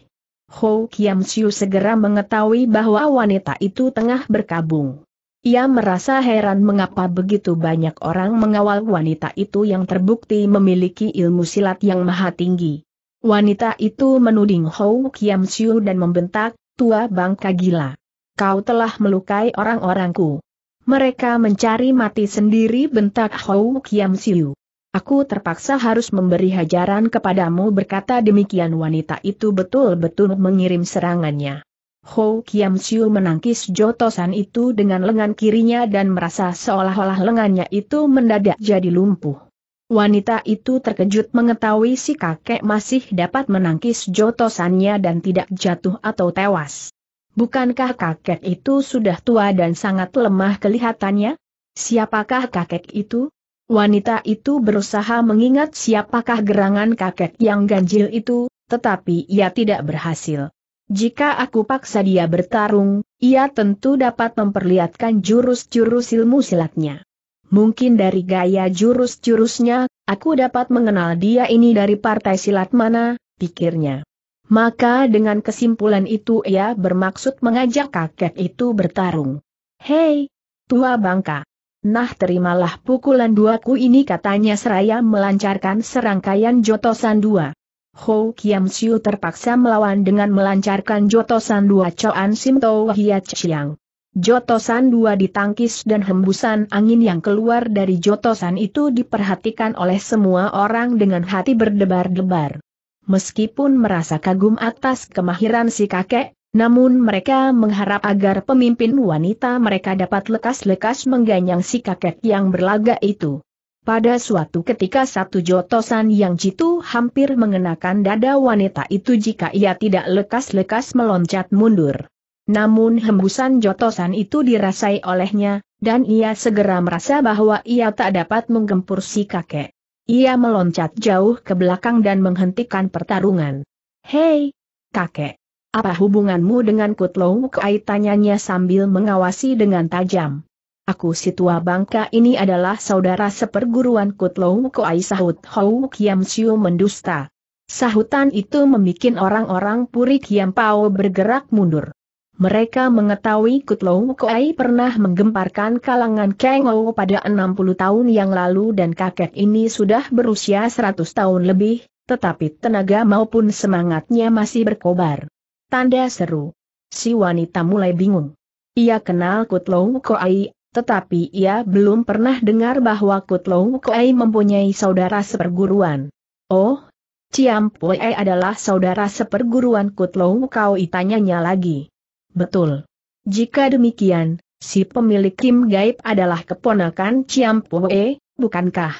Ho Kiam Siu segera mengetahui bahwa wanita itu tengah berkabung. Ia merasa heran mengapa begitu banyak orang mengawal wanita itu yang terbukti memiliki ilmu silat yang maha tinggi. Wanita itu menuding Ho Kiam Siu dan membentak, tua bangka gila. Kau telah melukai orang-orangku. Mereka mencari mati sendiri bentak Hou Kiam Siu. Aku terpaksa harus memberi hajaran kepadamu berkata demikian wanita itu betul-betul mengirim serangannya. Hou Kiam Siu menangkis jotosan itu dengan lengan kirinya dan merasa seolah-olah lengannya itu mendadak jadi lumpuh. Wanita itu terkejut mengetahui si kakek masih dapat menangkis jotosannya dan tidak jatuh atau tewas. Bukankah kakek itu sudah tua dan sangat lemah kelihatannya? Siapakah kakek itu? Wanita itu berusaha mengingat siapakah gerangan kakek yang ganjil itu, tetapi ia tidak berhasil. Jika aku paksa dia bertarung, ia tentu dapat memperlihatkan jurus-jurus ilmu silatnya. Mungkin dari gaya jurus-jurusnya, aku dapat mengenal dia ini dari partai silat mana, pikirnya. Maka dengan kesimpulan itu ia bermaksud mengajak kakek itu bertarung. Hei, tua bangka. Nah terimalah pukulan duaku ini katanya seraya melancarkan serangkaian jotosan dua. Ho Kiam Siu terpaksa melawan dengan melancarkan jotosan dua Choan Sim Tau Hiat Chiang. Jotosan dua ditangkis dan hembusan angin yang keluar dari jotosan itu diperhatikan oleh semua orang dengan hati berdebar-debar. Meskipun merasa kagum atas kemahiran si kakek, namun mereka mengharap agar pemimpin wanita mereka dapat lekas-lekas mengganyang si kakek yang berlaga itu. Pada suatu ketika satu jotosan yang jitu hampir mengenakan dada wanita itu jika ia tidak lekas-lekas meloncat mundur. Namun hembusan jotosan itu dirasai olehnya, dan ia segera merasa bahwa ia tak dapat menggempur si kakek. Ia meloncat jauh ke belakang dan menghentikan pertarungan. Hei, kakek. Apa hubunganmu dengan Kutlow Kai tanyanya sambil mengawasi dengan tajam. Aku si tua bangka ini adalah saudara seperguruan Kutlow Kai sahut Hou Kiam Siu mendusta. Sahutan itu membuat orang-orang Puri Kiam Pao bergerak mundur. Mereka mengetahui Kutlow Kuai pernah menggemparkan kalangan Kengou pada 60 tahun yang lalu dan kakek ini sudah berusia 100 tahun lebih, tetapi tenaga maupun semangatnya masih berkobar. Tanda seru. Si wanita mulai bingung. Ia kenal Kutlow Kuai, tetapi ia belum pernah dengar bahwa Kutlow Kuai mempunyai saudara seperguruan. Oh, Ciam adalah saudara seperguruan Kutlow Kau? tanyanya lagi. Betul. Jika demikian, si pemilik Kim Gaib adalah keponakan Chiam Poe, bukankah?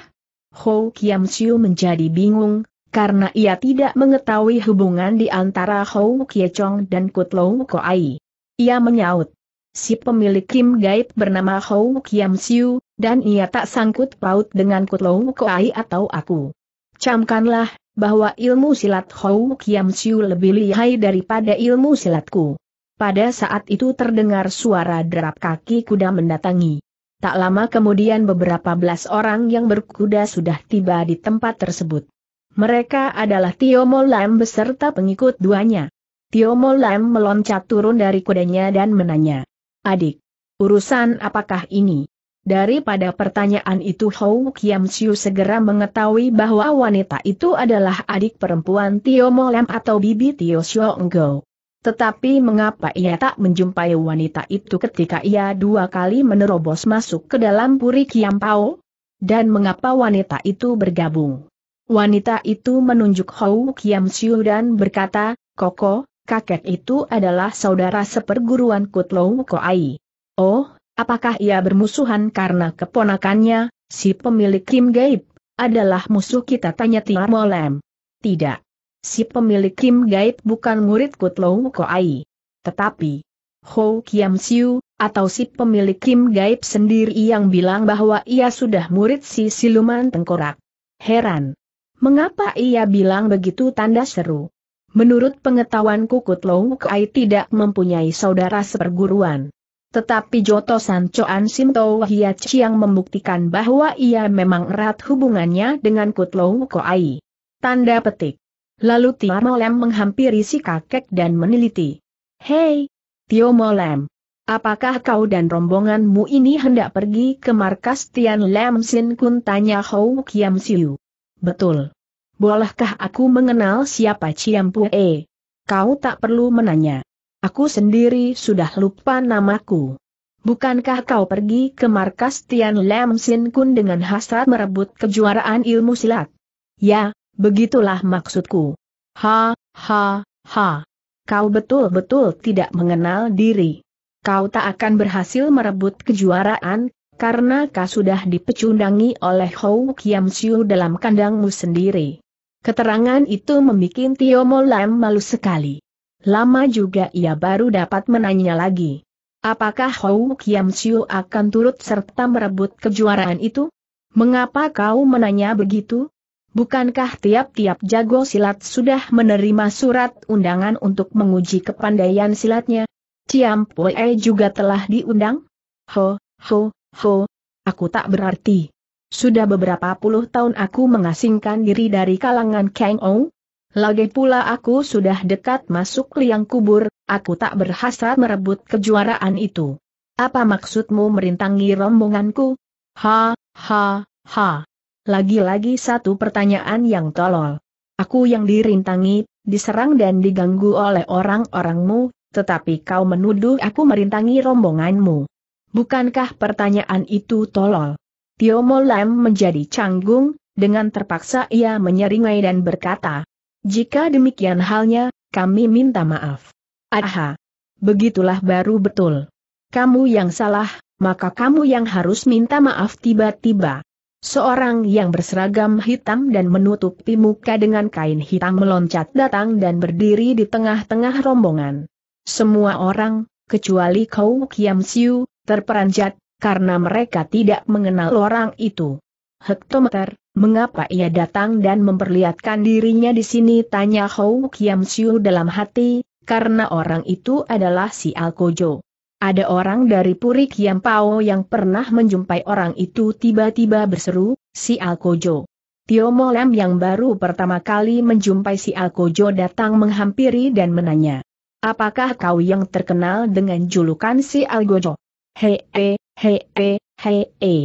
Ho Kiam Siu menjadi bingung, karena ia tidak mengetahui hubungan di antara Ho Kie Chong dan Kut Ko Koai. Ia menyaut. Si pemilik Kim Gaib bernama Ho Kiam Siu, dan ia tak sangkut paut dengan Kut Ko Koai atau aku. Camkanlah, bahwa ilmu silat Ho Kiam Siu lebih lihai daripada ilmu silatku. Pada saat itu terdengar suara derap kaki kuda mendatangi. Tak lama kemudian beberapa belas orang yang berkuda sudah tiba di tempat tersebut. Mereka adalah Tio Molam beserta pengikut duanya. Tio Molam meloncat turun dari kudanya dan menanya. Adik, urusan apakah ini? Daripada pertanyaan itu Hou Kiam Siu segera mengetahui bahwa wanita itu adalah adik perempuan Tio Molam atau Bibi Tio Xiong Go. Tetapi mengapa ia tak menjumpai wanita itu ketika ia dua kali menerobos masuk ke dalam puri Kiam Kiampao? Dan mengapa wanita itu bergabung? Wanita itu menunjuk Hou Kiam Siu dan berkata, Koko, kakek itu adalah saudara seperguruan kut Ko Ai. Oh, apakah ia bermusuhan karena keponakannya, si pemilik Kim Gaib, adalah musuh kita tanya Tia Molem? Tidak si pemilik Kim Gaib bukan murid Kutlow Koai. Tetapi, Ho Kiam Siu, atau si pemilik Kim Gaib sendiri yang bilang bahwa ia sudah murid si siluman tengkorak. Heran. Mengapa ia bilang begitu tanda seru? Menurut pengetahuan Kukut Low tidak mempunyai saudara seperguruan. Tetapi Joto Sancoan Simto Hiach yang membuktikan bahwa ia memang erat hubungannya dengan Kutlow Koai. Tanda petik. Lalu Tio Molem menghampiri si kakek dan meneliti. Hei, Tio Molem. Apakah kau dan rombonganmu ini hendak pergi ke markas Tian Lam Sin Kun tanya Hou Kiam Siu? Betul. Bolehkah aku mengenal siapa Ciam Pue? Kau tak perlu menanya. Aku sendiri sudah lupa namaku. Bukankah kau pergi ke markas Tian Lam Sin Kun dengan hasrat merebut kejuaraan ilmu silat? Ya, Begitulah maksudku. Ha, ha, ha. Kau betul-betul tidak mengenal diri. Kau tak akan berhasil merebut kejuaraan, karena kau sudah dipecundangi oleh Hou Kiam Siu dalam kandangmu sendiri. Keterangan itu membuat Tio Lam malu sekali. Lama juga ia baru dapat menanya lagi. Apakah Hou Kiam Siu akan turut serta merebut kejuaraan itu? Mengapa kau menanya begitu? Bukankah tiap-tiap jago silat sudah menerima surat undangan untuk menguji kepandaian silatnya? Ciam Pue juga telah diundang? Ho, ho, ho, aku tak berarti. Sudah beberapa puluh tahun aku mengasingkan diri dari kalangan Kang Ou. Lagi pula aku sudah dekat masuk liang kubur, aku tak berhasrat merebut kejuaraan itu. Apa maksudmu merintangi rombonganku? Ha, ha, ha. Lagi-lagi satu pertanyaan yang tolol. Aku yang dirintangi, diserang dan diganggu oleh orang-orangmu, tetapi kau menuduh aku merintangi rombonganmu. Bukankah pertanyaan itu tolol? Tio Molem menjadi canggung, dengan terpaksa ia menyeringai dan berkata, Jika demikian halnya, kami minta maaf. Aha! Begitulah baru betul. Kamu yang salah, maka kamu yang harus minta maaf tiba-tiba. Seorang yang berseragam hitam dan menutupi muka dengan kain hitam meloncat datang dan berdiri di tengah-tengah rombongan. Semua orang, kecuali Kau Kiam Siu, terperanjat, karena mereka tidak mengenal orang itu. Hektometer, mengapa ia datang dan memperlihatkan dirinya di sini? Tanya Hou Kiam Siu dalam hati, karena orang itu adalah si Alkojo. Ada orang dari Puri Pao yang pernah menjumpai orang itu tiba-tiba berseru, si Alkojo. Tio Molem yang baru pertama kali menjumpai si Alkojo datang menghampiri dan menanya. Apakah kau yang terkenal dengan julukan si Alkojo? he, he he, he he.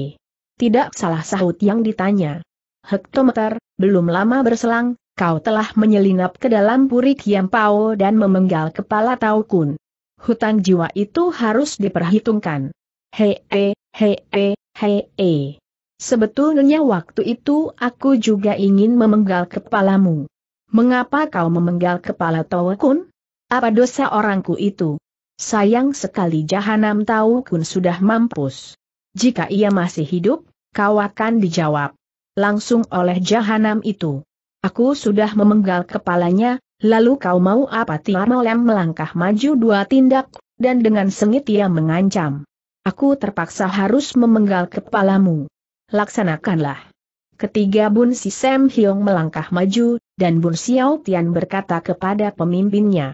Tidak salah sahut yang ditanya. Hektometer, belum lama berselang, kau telah menyelinap ke dalam Puri Pao dan memenggal kepala Tau Kun hutang jiwa itu harus diperhitungkan. Hei, e, hei, e, hei, hei, hei. Sebetulnya waktu itu aku juga ingin memenggal kepalamu. Mengapa kau memenggal kepala Tawakun? Apa dosa orangku itu? Sayang sekali jahanam Tawakun sudah mampus. Jika ia masih hidup, kau akan dijawab. Langsung oleh jahanam itu. Aku sudah memenggal kepalanya, Lalu kau mau apa Tia melangkah maju dua tindak, dan dengan sengit ia mengancam. Aku terpaksa harus memenggal kepalamu. Laksanakanlah. Ketiga Bun Si Sam Hyong melangkah maju, dan Bun Xiao Tian berkata kepada pemimpinnya.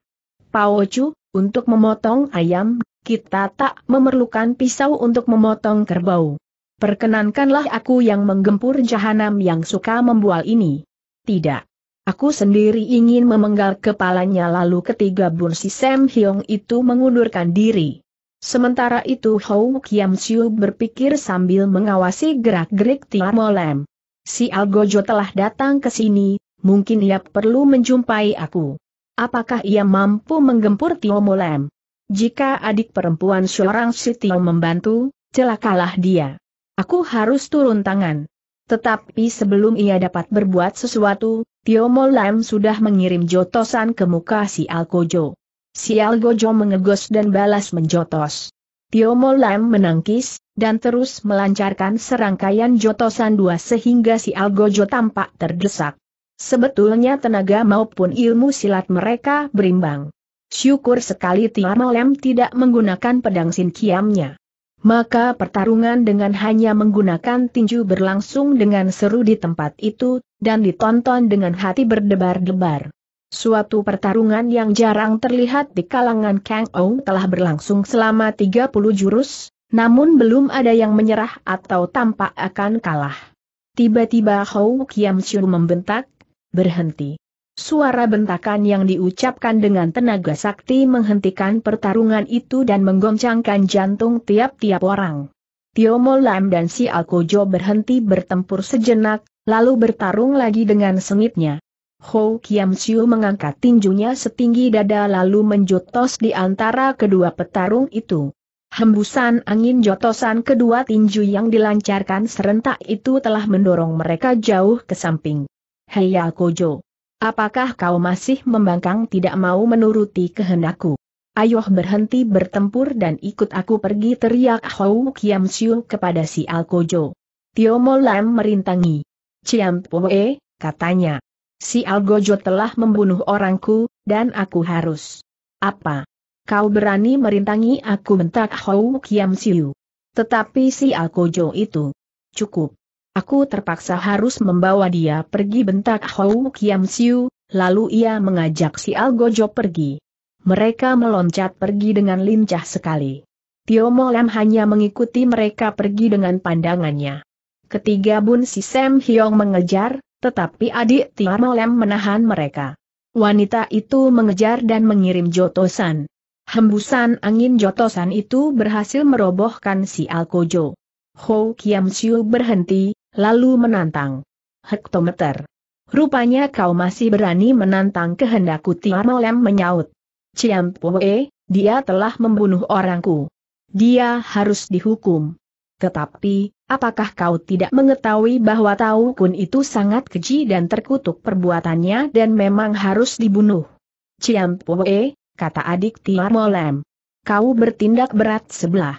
Pao Chu, untuk memotong ayam, kita tak memerlukan pisau untuk memotong kerbau. Perkenankanlah aku yang menggempur jahanam yang suka membual ini. Tidak. Aku sendiri ingin memenggal kepalanya lalu ketiga Bun Si Sam Hyong itu mengundurkan diri. Sementara itu Hou Kiam Siu berpikir sambil mengawasi gerak-gerik Tia Molem. Si Algojo telah datang ke sini, mungkin ia perlu menjumpai aku. Apakah ia mampu menggempur Tio Molem? Jika adik perempuan seorang Tio membantu, celakalah dia. Aku harus turun tangan. Tetapi sebelum ia dapat berbuat sesuatu, Tio Molam sudah mengirim jotosan ke muka si Alkojo. Si Algojo mengegos dan balas menjotos. Tio Molam menangkis, dan terus melancarkan serangkaian jotosan dua sehingga si Algojo tampak terdesak. Sebetulnya tenaga maupun ilmu silat mereka berimbang. Syukur sekali Tiamalem tidak menggunakan pedang sin kiamnya maka pertarungan dengan hanya menggunakan tinju berlangsung dengan seru di tempat itu, dan ditonton dengan hati berdebar-debar. Suatu pertarungan yang jarang terlihat di kalangan Kang Ou telah berlangsung selama 30 jurus, namun belum ada yang menyerah atau tampak akan kalah. Tiba-tiba Hou Kiam Siu membentak, berhenti. Suara bentakan yang diucapkan dengan tenaga sakti menghentikan pertarungan itu dan menggoncangkan jantung tiap-tiap orang. Tio Lam dan si Alkojo berhenti bertempur sejenak, lalu bertarung lagi dengan sengitnya. Ho Kiam Siu mengangkat tinjunya setinggi dada lalu menjotos di antara kedua petarung itu. Hembusan angin jotosan kedua tinju yang dilancarkan serentak itu telah mendorong mereka jauh ke samping. Hei Alkojo! Apakah kau masih membangkang tidak mau menuruti kehendakku? Ayoh berhenti bertempur dan ikut aku pergi teriak Hou Kiam Siu kepada si Alkojo. Tio Lam merintangi. Ciam Poe, katanya. Si Algojo telah membunuh orangku, dan aku harus. Apa? Kau berani merintangi aku bentak Hou Kiam Siu. Tetapi si Alkojo itu. Cukup. Aku terpaksa harus membawa dia pergi bentak Hou Kiam Siu, lalu ia mengajak si Algojo pergi. Mereka meloncat pergi dengan lincah sekali. Tio Molem hanya mengikuti mereka pergi dengan pandangannya. Ketiga Bun Si Sam Hyong mengejar, tetapi adik Tio Molem menahan mereka. Wanita itu mengejar dan mengirim jotosan. Hembusan angin jotosan itu berhasil merobohkan si Alkojo. Ho Kiam Siu berhenti, lalu menantang. Hektometer. Rupanya kau masih berani menantang kehendakku Molem menyaut. Ciam Ciampoe, dia telah membunuh orangku. Dia harus dihukum. Tetapi, apakah kau tidak mengetahui bahwa Tau Kun itu sangat keji dan terkutuk perbuatannya dan memang harus dibunuh? Ciam Ciampoe, kata adik Molem. Kau bertindak berat sebelah.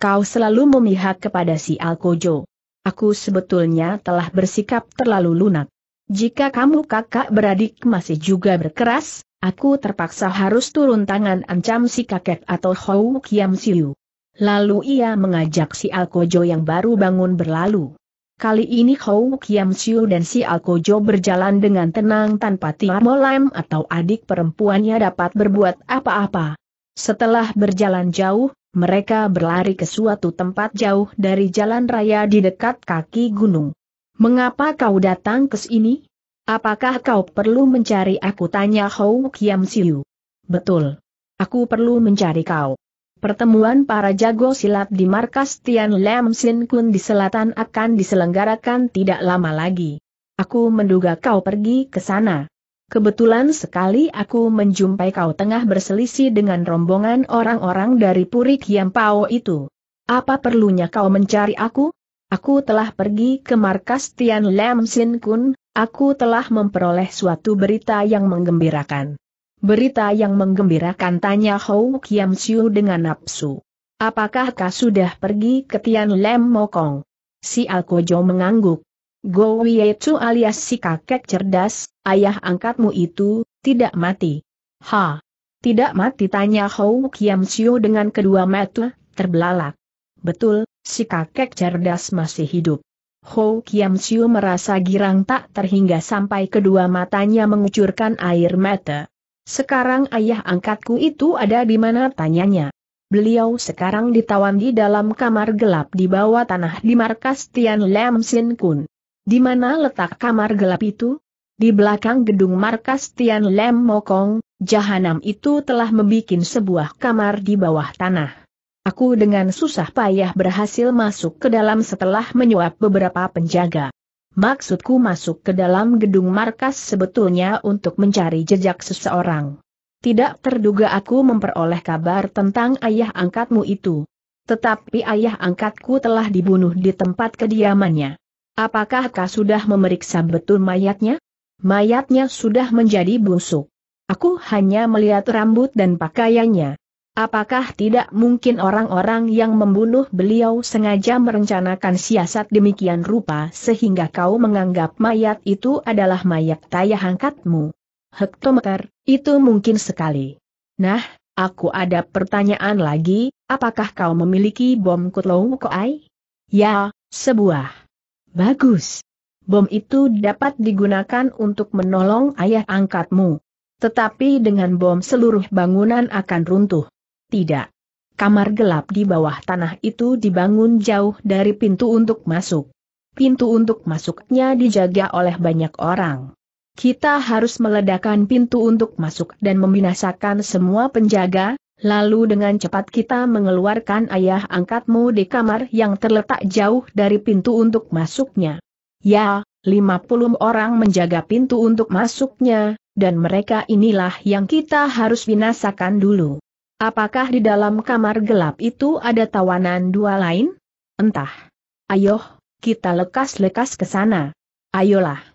Kau selalu memihak kepada si Alkojo aku sebetulnya telah bersikap terlalu lunak. Jika kamu kakak beradik masih juga berkeras, aku terpaksa harus turun tangan ancam si kakek atau Hou Kiam Siu. Lalu ia mengajak si Alkojo yang baru bangun berlalu. Kali ini Hou Kiam Siu dan si Alkojo berjalan dengan tenang tanpa Tia Molem atau adik perempuannya dapat berbuat apa-apa. Setelah berjalan jauh, mereka berlari ke suatu tempat jauh dari jalan raya di dekat kaki gunung. Mengapa kau datang ke sini? Apakah kau perlu mencari aku tanya Hou Kiam Siu? Betul. Aku perlu mencari kau. Pertemuan para jago silat di markas Tian Lam Sin Kun di selatan akan diselenggarakan tidak lama lagi. Aku menduga kau pergi ke sana. Kebetulan sekali aku menjumpai kau tengah berselisih dengan rombongan orang-orang dari Puri Pao itu. Apa perlunya kau mencari aku? Aku telah pergi ke markas Tian Lam Sin Kun, aku telah memperoleh suatu berita yang menggembirakan. Berita yang menggembirakan tanya Hou Kiam Siu dengan nafsu. Apakah kau sudah pergi ke Tian Lam Mokong? Si Alkojo mengangguk. Go Wietu alias si kakek cerdas, ayah angkatmu itu, tidak mati. Ha! Tidak mati tanya Hou Kiam dengan kedua mata, terbelalak. Betul, si kakek cerdas masih hidup. Hou Kiam merasa girang tak terhingga sampai kedua matanya mengucurkan air mata. Sekarang ayah angkatku itu ada di mana tanyanya. Beliau sekarang ditawan di dalam kamar gelap di bawah tanah di markas Tian Lam Sin Kun. Di mana letak kamar gelap itu? Di belakang gedung markas Tian Lem Mokong, jahanam itu telah membuat sebuah kamar di bawah tanah. Aku dengan susah payah berhasil masuk ke dalam setelah menyuap beberapa penjaga. Maksudku masuk ke dalam gedung markas sebetulnya untuk mencari jejak seseorang. Tidak terduga aku memperoleh kabar tentang ayah angkatmu itu. Tetapi ayah angkatku telah dibunuh di tempat kediamannya. Apakah kau sudah memeriksa betul mayatnya? Mayatnya sudah menjadi busuk. Aku hanya melihat rambut dan pakaiannya. Apakah tidak mungkin orang-orang yang membunuh beliau sengaja merencanakan siasat demikian rupa sehingga kau menganggap mayat itu adalah mayat tayah angkatmu? Hektometer, itu mungkin sekali. Nah, aku ada pertanyaan lagi, apakah kau memiliki bom Kutlou koai? Ya, sebuah. Bagus bom itu dapat digunakan untuk menolong ayah angkatmu. Tetapi dengan bom seluruh bangunan akan runtuh. Tidak. Kamar gelap di bawah tanah itu dibangun jauh dari pintu untuk masuk. Pintu untuk masuknya dijaga oleh banyak orang. Kita harus meledakkan pintu untuk masuk dan membinasakan semua penjaga, lalu dengan cepat kita mengeluarkan ayah angkatmu di kamar yang terletak jauh dari pintu untuk masuknya. Ya, 50 orang menjaga pintu untuk masuknya, dan mereka inilah yang kita harus binasakan dulu. Apakah di dalam kamar gelap itu ada tawanan dua lain? Entah. Ayo, kita lekas-lekas ke sana. Ayolah.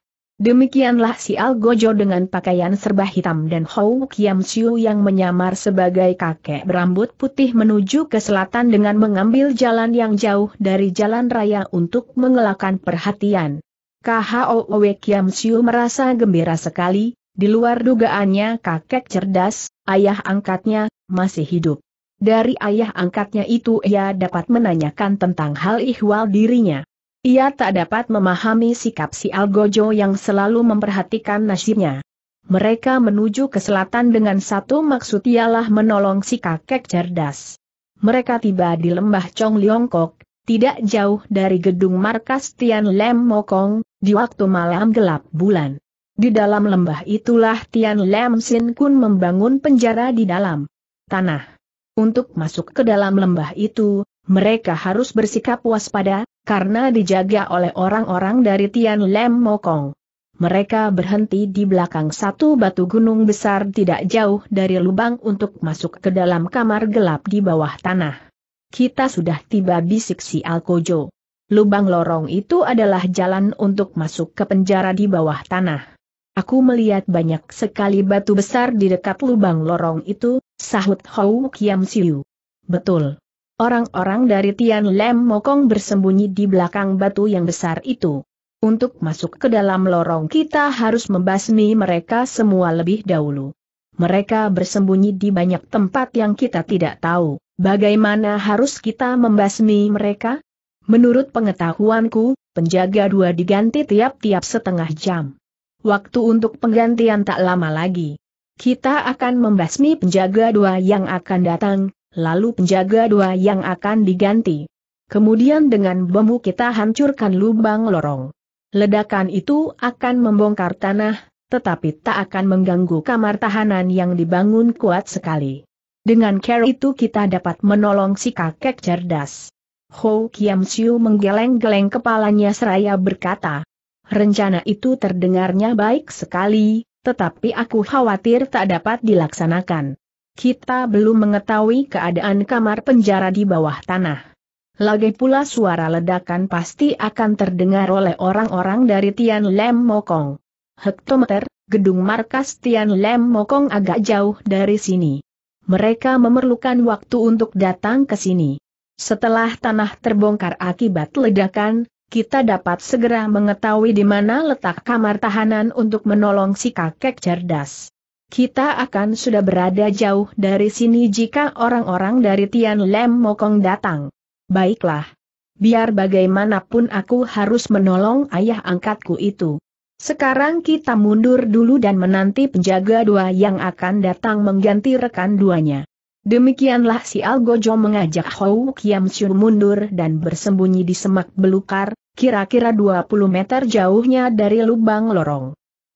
Demikianlah si Al Gojo dengan pakaian serba hitam dan Hou Kiam Siu yang menyamar sebagai kakek berambut putih menuju ke selatan dengan mengambil jalan yang jauh dari jalan raya untuk mengelakkan perhatian. KHOW Kiam Siu merasa gembira sekali, di luar dugaannya kakek cerdas, ayah angkatnya, masih hidup. Dari ayah angkatnya itu ia dapat menanyakan tentang hal ihwal dirinya. Ia tak dapat memahami sikap si Algojo yang selalu memperhatikan nasibnya. Mereka menuju ke selatan dengan satu maksud ialah menolong si kakek cerdas. Mereka tiba di lembah Chong Liongkok, tidak jauh dari gedung markas Tian Lem Mokong, di waktu malam gelap bulan. Di dalam lembah itulah Tian Lem Sin Kun membangun penjara di dalam tanah. Untuk masuk ke dalam lembah itu, mereka harus bersikap waspada, karena dijaga oleh orang-orang dari Tian Lem Mokong. Mereka berhenti di belakang satu batu gunung besar tidak jauh dari lubang untuk masuk ke dalam kamar gelap di bawah tanah. Kita sudah tiba bisik si Alkojo. Lubang lorong itu adalah jalan untuk masuk ke penjara di bawah tanah. Aku melihat banyak sekali batu besar di dekat lubang lorong itu, sahut Hou Kiam Siu. Betul. Orang-orang dari Tian Lem Mokong bersembunyi di belakang batu yang besar itu. Untuk masuk ke dalam lorong kita harus membasmi mereka semua lebih dahulu. Mereka bersembunyi di banyak tempat yang kita tidak tahu. Bagaimana harus kita membasmi mereka? Menurut pengetahuanku, penjaga dua diganti tiap-tiap setengah jam. Waktu untuk penggantian tak lama lagi. Kita akan membasmi penjaga dua yang akan datang, lalu penjaga dua yang akan diganti. Kemudian dengan bomu kita hancurkan lubang lorong. Ledakan itu akan membongkar tanah, tetapi tak akan mengganggu kamar tahanan yang dibangun kuat sekali. Dengan care itu kita dapat menolong si kakek cerdas. Ho Kiam Siu menggeleng-geleng kepalanya seraya berkata, Rencana itu terdengarnya baik sekali, tetapi aku khawatir tak dapat dilaksanakan. Kita belum mengetahui keadaan kamar penjara di bawah tanah. Lagi pula suara ledakan pasti akan terdengar oleh orang-orang dari Tian Lem Mokong. Hektometer, gedung markas Tian Lem Mokong agak jauh dari sini. Mereka memerlukan waktu untuk datang ke sini. Setelah tanah terbongkar akibat ledakan, kita dapat segera mengetahui di mana letak kamar tahanan untuk menolong si kakek cerdas kita akan sudah berada jauh dari sini jika orang-orang dari Tian Lem Mokong datang. Baiklah. Biar bagaimanapun aku harus menolong ayah angkatku itu. Sekarang kita mundur dulu dan menanti penjaga dua yang akan datang mengganti rekan duanya. Demikianlah si Algojo mengajak Hou Kiam Sur mundur dan bersembunyi di semak belukar, kira-kira 20 meter jauhnya dari lubang lorong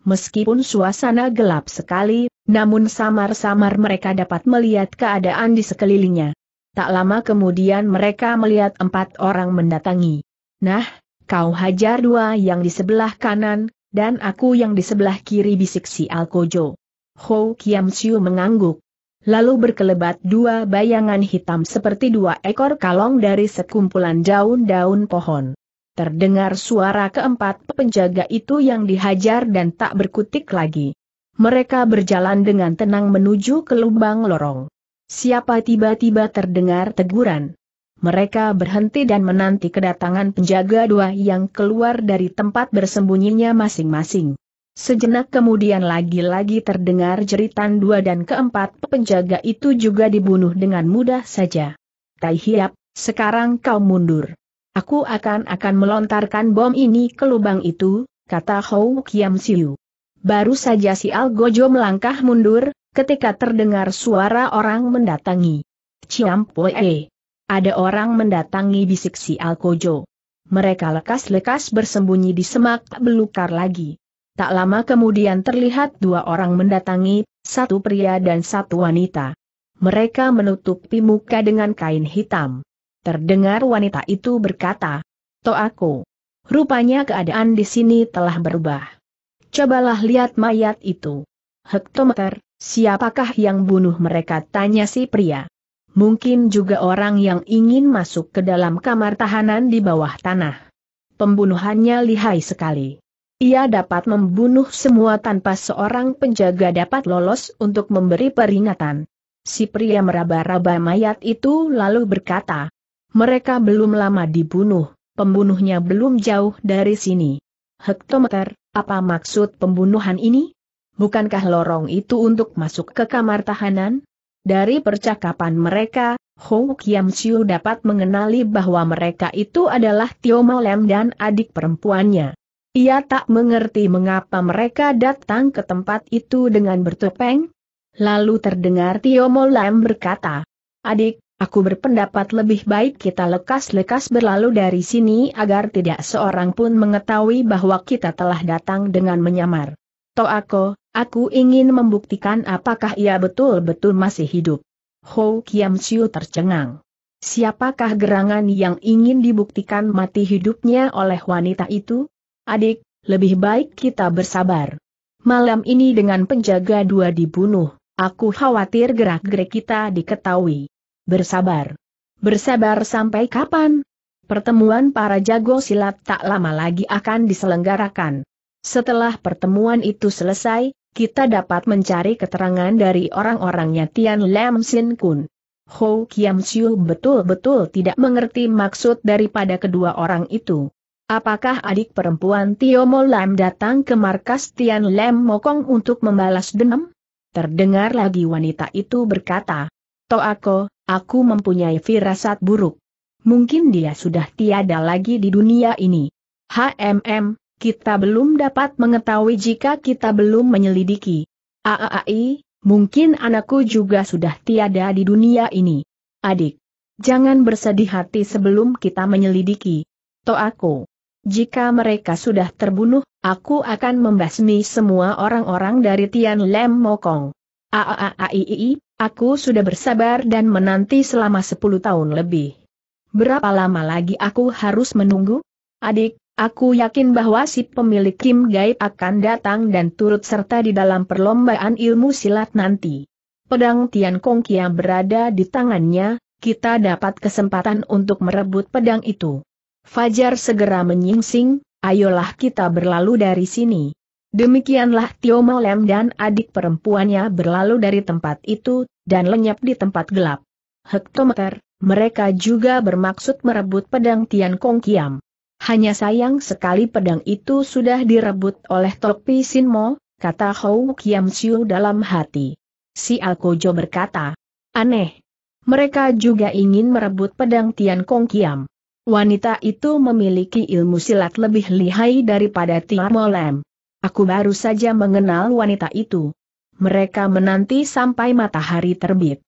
meskipun suasana gelap sekali, namun samar-samar mereka dapat melihat keadaan di sekelilingnya. Tak lama kemudian mereka melihat empat orang mendatangi. Nah, kau hajar dua yang di sebelah kanan, dan aku yang di sebelah kiri bisik si Alkojo. Ho Kiam Siu mengangguk. Lalu berkelebat dua bayangan hitam seperti dua ekor kalong dari sekumpulan daun-daun pohon. Terdengar suara keempat penjaga itu yang dihajar dan tak berkutik lagi. Mereka berjalan dengan tenang menuju ke lubang lorong. Siapa tiba-tiba terdengar teguran. Mereka berhenti dan menanti kedatangan penjaga dua yang keluar dari tempat bersembunyinya masing-masing. Sejenak kemudian lagi-lagi terdengar jeritan dua dan keempat penjaga itu juga dibunuh dengan mudah saja. Tai Hiap, sekarang kau mundur. Aku akan-akan melontarkan bom ini ke lubang itu, kata Hou Kiam Siu. Baru saja si Al Gojo melangkah mundur, ketika terdengar suara orang mendatangi. Ciam Poe. Ada orang mendatangi bisik si Al Gojo. Mereka lekas-lekas bersembunyi di semak belukar lagi. Tak lama kemudian terlihat dua orang mendatangi, satu pria dan satu wanita. Mereka menutupi muka dengan kain hitam. Terdengar wanita itu berkata, "To aku, rupanya keadaan di sini telah berubah. Cobalah lihat mayat itu. Hektometer, siapakah yang bunuh mereka? Tanya si pria. Mungkin juga orang yang ingin masuk ke dalam kamar tahanan di bawah tanah. Pembunuhannya lihai sekali. Ia dapat membunuh semua tanpa seorang penjaga dapat lolos untuk memberi peringatan. Si pria meraba-raba mayat itu lalu berkata, mereka belum lama dibunuh, pembunuhnya belum jauh dari sini. Hektometer, apa maksud pembunuhan ini? Bukankah lorong itu untuk masuk ke kamar tahanan? Dari percakapan mereka, Hong Kiam Siu dapat mengenali bahwa mereka itu adalah Tio Malem dan adik perempuannya. Ia tak mengerti mengapa mereka datang ke tempat itu dengan bertopeng. Lalu terdengar Tio Malem berkata, Adik, Aku berpendapat lebih baik kita lekas-lekas berlalu dari sini agar tidak seorang pun mengetahui bahwa kita telah datang dengan menyamar. Toako, aku ingin membuktikan apakah ia betul-betul masih hidup. Ho Kiam Siu tercengang. Siapakah gerangan yang ingin dibuktikan mati hidupnya oleh wanita itu? Adik, lebih baik kita bersabar. Malam ini dengan penjaga dua dibunuh, aku khawatir gerak-gerik kita diketahui bersabar. Bersabar sampai kapan? Pertemuan para jago silat tak lama lagi akan diselenggarakan. Setelah pertemuan itu selesai, kita dapat mencari keterangan dari orang-orangnya Tian Lam Sin Kun. Ho Kiam Siu betul-betul tidak mengerti maksud daripada kedua orang itu. Apakah adik perempuan Tio Mo Lam datang ke markas Tian Lam Mokong untuk membalas dendam? Terdengar lagi wanita itu berkata, Toako, aku mempunyai firasat buruk. Mungkin dia sudah tiada lagi di dunia ini. HMM, kita belum dapat mengetahui jika kita belum menyelidiki. AAI, mungkin anakku juga sudah tiada di dunia ini. Adik, jangan bersedih hati sebelum kita menyelidiki. aku, jika mereka sudah terbunuh, aku akan membasmi semua orang-orang dari Tian Lem Mokong. AAAII, Aku sudah bersabar dan menanti selama sepuluh tahun lebih. Berapa lama lagi aku harus menunggu? Adik, aku yakin bahwa si pemilik Kim Gaib akan datang dan turut serta di dalam perlombaan ilmu silat nanti. Pedang Tian Kong Kia berada di tangannya, kita dapat kesempatan untuk merebut pedang itu. Fajar segera menyingsing, ayolah kita berlalu dari sini. Demikianlah Tio Malem dan adik perempuannya berlalu dari tempat itu, dan lenyap di tempat gelap. Hektometer, mereka juga bermaksud merebut pedang Tian Kong Kiam. Hanya sayang sekali pedang itu sudah direbut oleh Topi Mo, kata Hou Kiam Siu dalam hati. Si Alkojo berkata, aneh. Mereka juga ingin merebut pedang Tian Kong Kiam. Wanita itu memiliki ilmu silat lebih lihai daripada Tiamolem. Aku baru saja mengenal wanita itu. Mereka menanti sampai matahari terbit.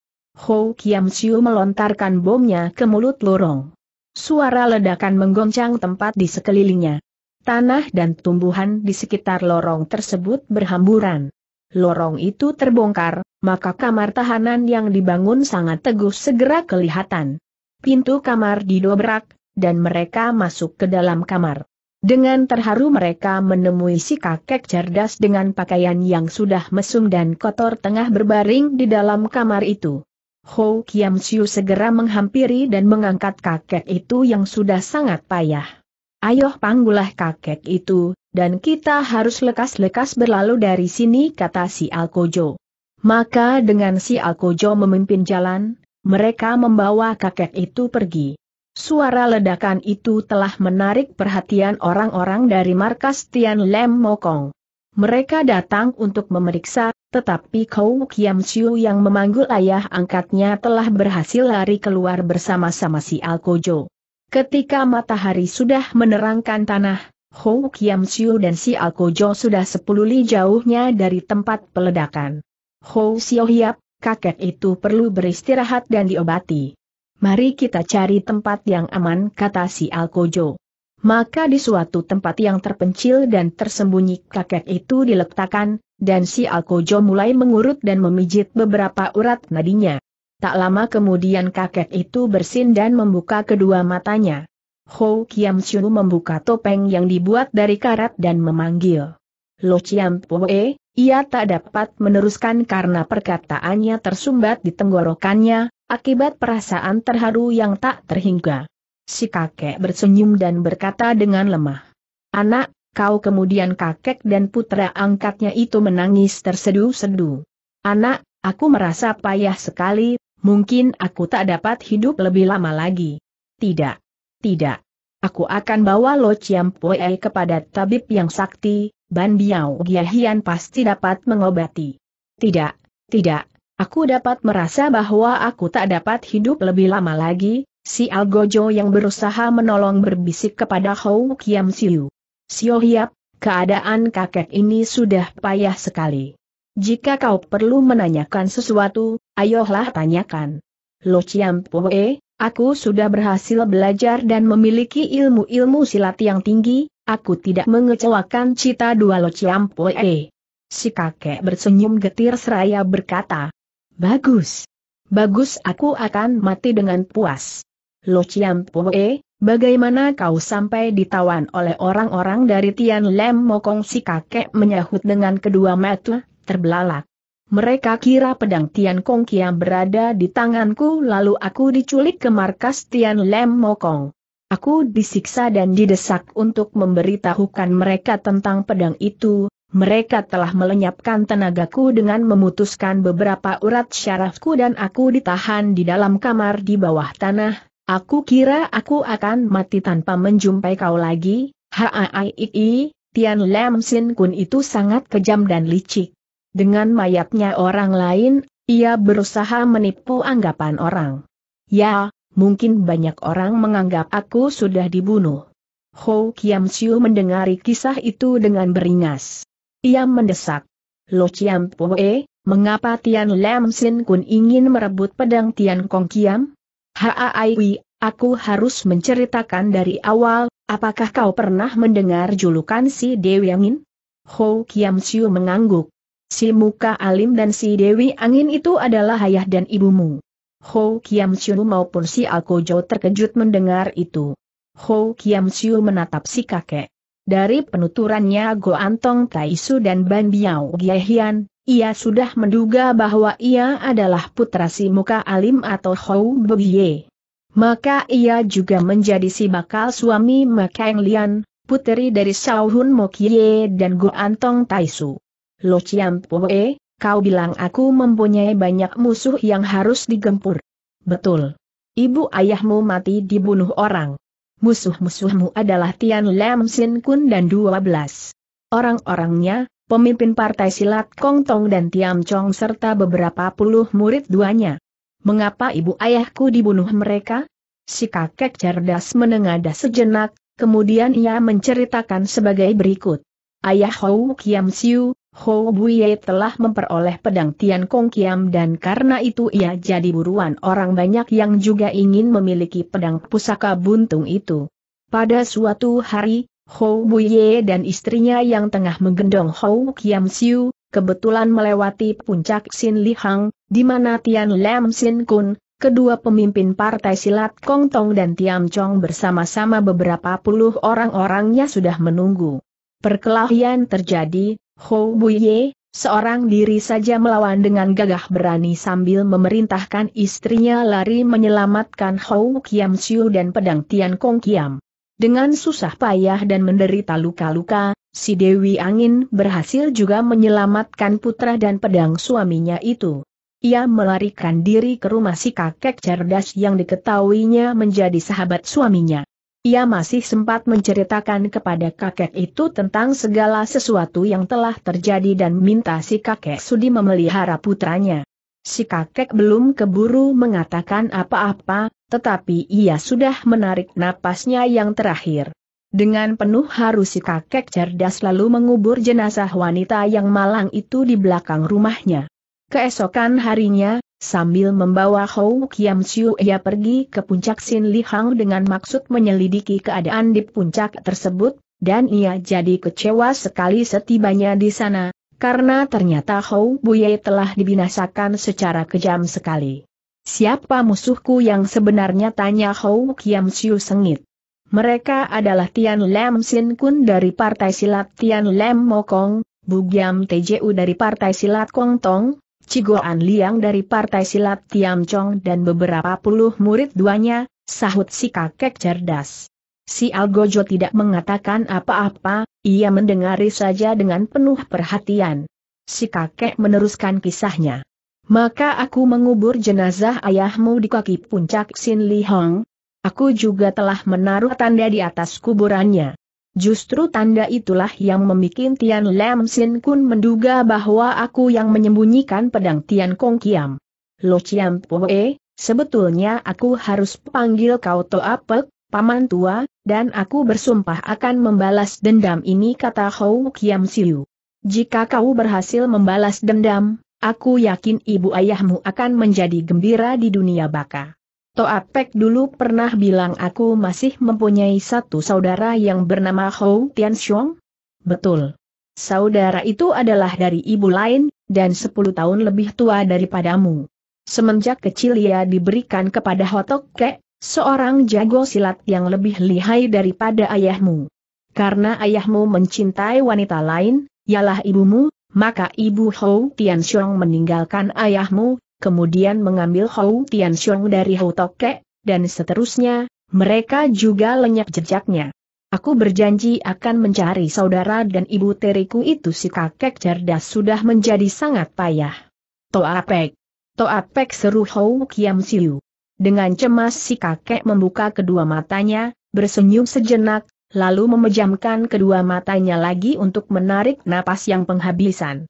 Ho Kiam Siu melontarkan bomnya ke mulut lorong. Suara ledakan menggoncang tempat di sekelilingnya. Tanah dan tumbuhan di sekitar lorong tersebut berhamburan. Lorong itu terbongkar, maka kamar tahanan yang dibangun sangat teguh segera kelihatan. Pintu kamar didobrak, dan mereka masuk ke dalam kamar. Dengan terharu mereka menemui si kakek cerdas dengan pakaian yang sudah mesum dan kotor tengah berbaring di dalam kamar itu. Ho Kiam Siu segera menghampiri dan mengangkat kakek itu yang sudah sangat payah. Ayo panggulah kakek itu, dan kita harus lekas-lekas berlalu dari sini kata si Alkojo. Maka dengan si Alkojo memimpin jalan, mereka membawa kakek itu pergi. Suara ledakan itu telah menarik perhatian orang-orang dari markas Tian Lem Mokong. Mereka datang untuk memeriksa, tetapi Kou Kiam Siu yang memanggul ayah angkatnya telah berhasil lari keluar bersama-sama si Alkojo. Ketika matahari sudah menerangkan tanah, Hou Kiam Siu dan si Alkojo sudah sepuluh li jauhnya dari tempat peledakan. Hou Xiao Hiap, kakek itu perlu beristirahat dan diobati. Mari kita cari tempat yang aman kata si Alkojo. Maka di suatu tempat yang terpencil dan tersembunyi kakek itu diletakkan, dan si Alkojo mulai mengurut dan memijit beberapa urat nadinya. Tak lama kemudian kakek itu bersin dan membuka kedua matanya. Ho Kiam Siu membuka topeng yang dibuat dari karat dan memanggil. Lo Chiam Poe, ia tak dapat meneruskan karena perkataannya tersumbat di tenggorokannya, akibat perasaan terharu yang tak terhingga. Si kakek bersenyum dan berkata dengan lemah. Anak, kau kemudian kakek dan putra angkatnya itu menangis tersedu-sedu. Anak, aku merasa payah sekali, mungkin aku tak dapat hidup lebih lama lagi. Tidak. Tidak. Aku akan bawa Lo Chiam Pue kepada tabib yang sakti, Ban Biao Giahian pasti dapat mengobati. Tidak, tidak, aku dapat merasa bahwa aku tak dapat hidup lebih lama lagi, si Algojo yang berusaha menolong berbisik kepada Hou Kiam Siu. Sio Hiap, keadaan kakek ini sudah payah sekali. Jika kau perlu menanyakan sesuatu, ayolah tanyakan. Lo Chiam Poe, aku sudah berhasil belajar dan memiliki ilmu-ilmu silat yang tinggi, Aku tidak mengecewakan cita dua lo Ciampoe. Si kakek bersenyum getir seraya berkata. Bagus. Bagus aku akan mati dengan puas. Lo Ciampoe, bagaimana kau sampai ditawan oleh orang-orang dari Tian Lem Mokong si kakek menyahut dengan kedua mata, terbelalak. Mereka kira pedang Tian Kong Kiam berada di tanganku lalu aku diculik ke markas Tian Lem Mokong. Aku disiksa dan didesak untuk memberitahukan mereka tentang pedang itu, mereka telah melenyapkan tenagaku dengan memutuskan beberapa urat syarafku dan aku ditahan di dalam kamar di bawah tanah, aku kira aku akan mati tanpa menjumpai kau lagi, Hai, Tian Lam Sin Kun itu sangat kejam dan licik. Dengan mayatnya orang lain, ia berusaha menipu anggapan orang. Ya, mungkin banyak orang menganggap aku sudah dibunuh. Ho Kiam Siu mendengari kisah itu dengan beringas. Ia mendesak. Lo Chiam Poe, mengapa Tian Lam Sin Kun ingin merebut pedang Tian Kong Kiam? Haaaiwi, aku harus menceritakan dari awal, apakah kau pernah mendengar julukan si Dewi Angin? Ho Kiam Siu mengangguk. Si muka alim dan si Dewi Angin itu adalah ayah dan ibumu. Ho Kiam Siu maupun si Akojo terkejut mendengar itu. Ho Kiam Siu menatap si kakek. Dari penuturannya Go Antong Taisu dan Ban Biao Giehian, ia sudah menduga bahwa ia adalah putra si muka alim atau Hou Bebye. Maka ia juga menjadi si bakal suami Makang Lian, putri dari Shao Hun Mokye dan Go Antong Taisu. Lo Chiam Poe, Kau bilang aku mempunyai banyak musuh yang harus digempur. Betul. Ibu ayahmu mati dibunuh orang. Musuh-musuhmu adalah Tian Lam Sin Kun dan 12. Orang-orangnya, pemimpin partai silat Kong Tong dan Tiam Chong serta beberapa puluh murid duanya. Mengapa ibu ayahku dibunuh mereka? Si kakek cerdas menengadah sejenak, kemudian ia menceritakan sebagai berikut. Ayah Hou Kiam Siu, Hou Buye telah memperoleh pedang Tian Kong Kiam dan karena itu ia jadi buruan orang banyak yang juga ingin memiliki pedang pusaka buntung itu. Pada suatu hari, Hou Buye dan istrinya yang tengah menggendong Hou Kiam Siu, kebetulan melewati puncak Sin Hang, di mana Tian Lam Sin Kun, kedua pemimpin partai silat Kong Tong dan Tiam Chong bersama-sama beberapa puluh orang-orangnya sudah menunggu. Perkelahian terjadi, Hou Buye, seorang diri saja melawan dengan gagah berani sambil memerintahkan istrinya lari menyelamatkan Hou Kiam Siu dan pedang Tian Kong Kiam. Dengan susah payah dan menderita luka-luka, si Dewi Angin berhasil juga menyelamatkan putra dan pedang suaminya itu. Ia melarikan diri ke rumah si kakek cerdas yang diketahuinya menjadi sahabat suaminya ia masih sempat menceritakan kepada kakek itu tentang segala sesuatu yang telah terjadi dan minta si kakek sudi memelihara putranya. Si kakek belum keburu mengatakan apa-apa, tetapi ia sudah menarik napasnya yang terakhir. Dengan penuh haru si kakek cerdas lalu mengubur jenazah wanita yang malang itu di belakang rumahnya. Keesokan harinya, Sambil membawa Hou Kiam Siu ia pergi ke puncak Sin Li Hang dengan maksud menyelidiki keadaan di puncak tersebut, dan ia jadi kecewa sekali setibanya di sana, karena ternyata Hou Buye telah dibinasakan secara kejam sekali. Siapa musuhku yang sebenarnya tanya Hou Kiam Siu sengit. Mereka adalah Tian Lam Sin Kun dari Partai Silat Tian Lam Mokong, Bugiam Teju dari Partai Silat Kong Tong, Cigoan Liang dari Partai Silat Tiam Chong dan beberapa puluh murid duanya, sahut si kakek cerdas. Si Algojo tidak mengatakan apa-apa, ia mendengari saja dengan penuh perhatian. Si kakek meneruskan kisahnya. Maka aku mengubur jenazah ayahmu di kaki puncak Sin Li Hong. Aku juga telah menaruh tanda di atas kuburannya. Justru tanda itulah yang membuat Tian Lam Sin Kun menduga bahwa aku yang menyembunyikan pedang Tian Kong Kiam. Lo Chiam Poe, sebetulnya aku harus panggil kau Toa Pek, paman tua, dan aku bersumpah akan membalas dendam ini kata Hou Kiam Siu. Jika kau berhasil membalas dendam, aku yakin ibu ayahmu akan menjadi gembira di dunia baka. Toapek dulu pernah bilang aku masih mempunyai satu saudara yang bernama Hou Tianxiong? Betul. Saudara itu adalah dari ibu lain, dan sepuluh tahun lebih tua daripadamu. Semenjak kecil ia diberikan kepada Hotok Kek, seorang jago silat yang lebih lihai daripada ayahmu. Karena ayahmu mencintai wanita lain, ialah ibumu, maka ibu Hou Tianxiong meninggalkan ayahmu, kemudian mengambil Hou Tian Xiong dari Hou Toke, dan seterusnya, mereka juga lenyap jejaknya. Aku berjanji akan mencari saudara dan ibu teriku itu si kakek cerdas sudah menjadi sangat payah. Toa Toa Toapek seru Hou Kiam Siu. Dengan cemas si kakek membuka kedua matanya, bersenyum sejenak, lalu memejamkan kedua matanya lagi untuk menarik napas yang penghabisan.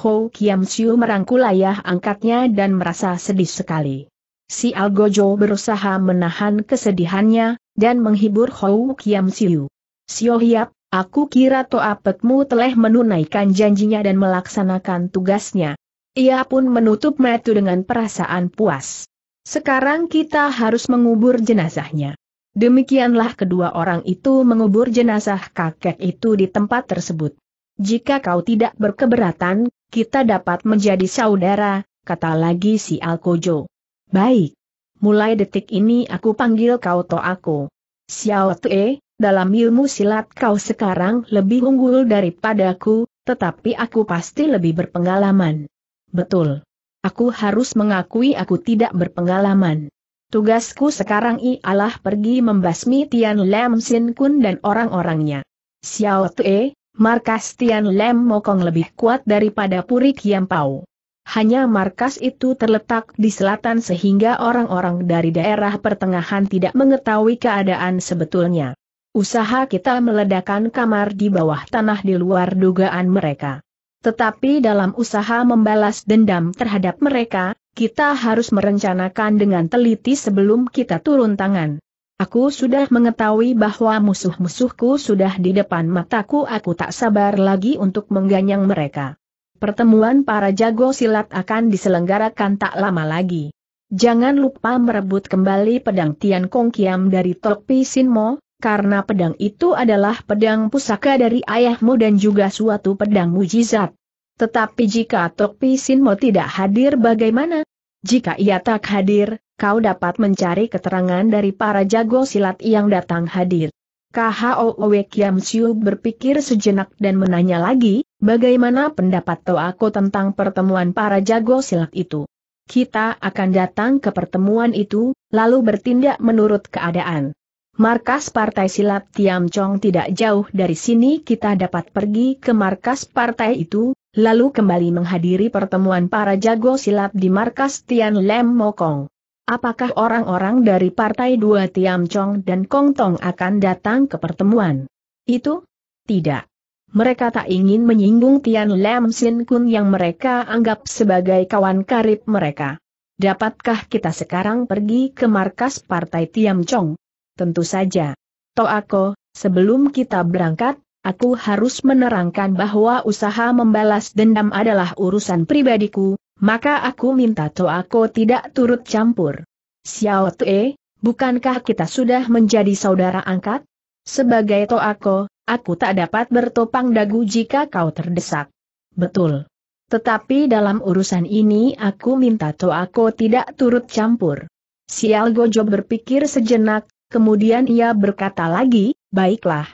Ho Kiam Siu merangkul ayah angkatnya dan merasa sedih sekali. Si Algojo berusaha menahan kesedihannya, dan menghibur Ho Kiam Siu. Sio Hiap, aku kira Toa Petmu telah menunaikan janjinya dan melaksanakan tugasnya. Ia pun menutup metu dengan perasaan puas. Sekarang kita harus mengubur jenazahnya. Demikianlah kedua orang itu mengubur jenazah kakek itu di tempat tersebut. Jika kau tidak berkeberatan, kita dapat menjadi saudara, kata lagi si Alkojo. Baik. Mulai detik ini aku panggil kau to aku. Xiao Tue, dalam ilmu silat kau sekarang lebih unggul daripadaku, tetapi aku pasti lebih berpengalaman. Betul. Aku harus mengakui aku tidak berpengalaman. Tugasku sekarang ialah pergi membasmi Tian Lam Sin Kun dan orang-orangnya. Xiao Tue, markas Tian Lem Mokong lebih kuat daripada Puri Pau. Hanya markas itu terletak di selatan sehingga orang-orang dari daerah pertengahan tidak mengetahui keadaan sebetulnya. Usaha kita meledakan kamar di bawah tanah di luar dugaan mereka. Tetapi dalam usaha membalas dendam terhadap mereka, kita harus merencanakan dengan teliti sebelum kita turun tangan. Aku sudah mengetahui bahwa musuh-musuhku sudah di depan mataku aku tak sabar lagi untuk mengganyang mereka. Pertemuan para jago silat akan diselenggarakan tak lama lagi. Jangan lupa merebut kembali pedang Tian Kong Kiam dari Tokpi Mo, karena pedang itu adalah pedang pusaka dari ayahmu dan juga suatu pedang mujizat. Tetapi jika Tokpi Mo tidak hadir bagaimana? Jika ia tak hadir, kau dapat mencari keterangan dari para jago silat yang datang hadir. KHOW Kiam Siu berpikir sejenak dan menanya lagi, bagaimana pendapat Toako tentang pertemuan para jago silat itu? Kita akan datang ke pertemuan itu, lalu bertindak menurut keadaan. Markas Partai Silat Tiam Chong tidak jauh dari sini kita dapat pergi ke markas partai itu, lalu kembali menghadiri pertemuan para jago silat di markas Tian Lem Mokong. Apakah orang-orang dari Partai Dua Tiam Chong dan Kong Tong akan datang ke pertemuan? Itu? Tidak. Mereka tak ingin menyinggung Tian Lam Sin Kun yang mereka anggap sebagai kawan karib mereka. Dapatkah kita sekarang pergi ke markas Partai Tiam Chong? Tentu saja. Toako, sebelum kita berangkat, aku harus menerangkan bahwa usaha membalas dendam adalah urusan pribadiku, maka aku minta Toako tidak turut campur. Xiao Tue, bukankah kita sudah menjadi saudara angkat? Sebagai Toako, aku tak dapat bertopang dagu jika kau terdesak. Betul. Tetapi dalam urusan ini aku minta Toako tidak turut campur. Sial Gojo berpikir sejenak, kemudian ia berkata lagi, baiklah.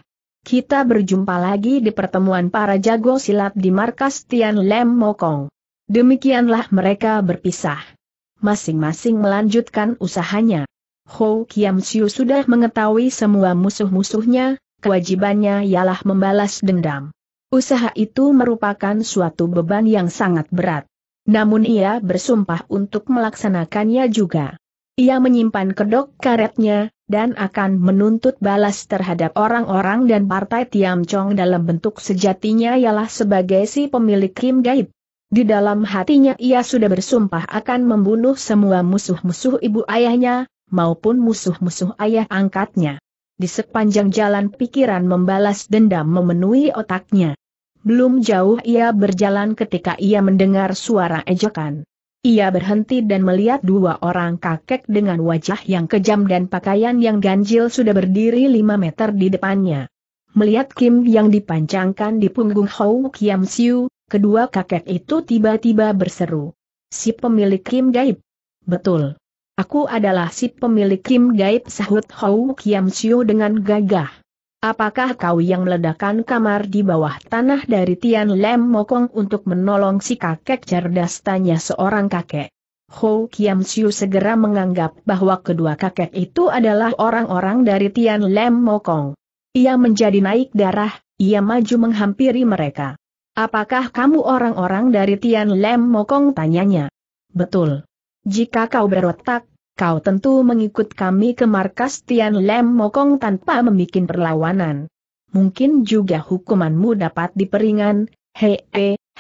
Kita berjumpa lagi di pertemuan para jago silat di markas Tian Lem Mokong. Demikianlah mereka berpisah. Masing-masing melanjutkan usahanya. Ho Kiam Siu sudah mengetahui semua musuh-musuhnya, kewajibannya ialah membalas dendam. Usaha itu merupakan suatu beban yang sangat berat. Namun ia bersumpah untuk melaksanakannya juga. Ia menyimpan kedok karetnya, dan akan menuntut balas terhadap orang-orang dan partai Tiam Chong dalam bentuk sejatinya ialah sebagai si pemilik Kim Gaib. Di dalam hatinya ia sudah bersumpah akan membunuh semua musuh-musuh ibu ayahnya, maupun musuh-musuh ayah angkatnya. Di sepanjang jalan pikiran membalas dendam memenuhi otaknya. Belum jauh ia berjalan ketika ia mendengar suara ejekan. Ia berhenti dan melihat dua orang kakek dengan wajah yang kejam dan pakaian yang ganjil sudah berdiri lima meter di depannya. Melihat Kim yang dipancangkan di punggung Hou Kiam Siu, kedua kakek itu tiba-tiba berseru. Si pemilik Kim gaib. Betul. Aku adalah si pemilik Kim gaib sahut Hou Kiam Siu dengan gagah. Apakah kau yang meledakkan kamar di bawah tanah dari Tian Lem Mokong untuk menolong si kakek cerdas tanya seorang kakek? Ho Kiam Siu segera menganggap bahwa kedua kakek itu adalah orang-orang dari Tian Lem Mokong. Ia menjadi naik darah, ia maju menghampiri mereka. Apakah kamu orang-orang dari Tian Lem Mokong tanyanya? Betul. Jika kau berotak, kau tentu mengikut kami ke markas Tian Lem Mokong tanpa membuat perlawanan. Mungkin juga hukumanmu dapat diperingan, hee,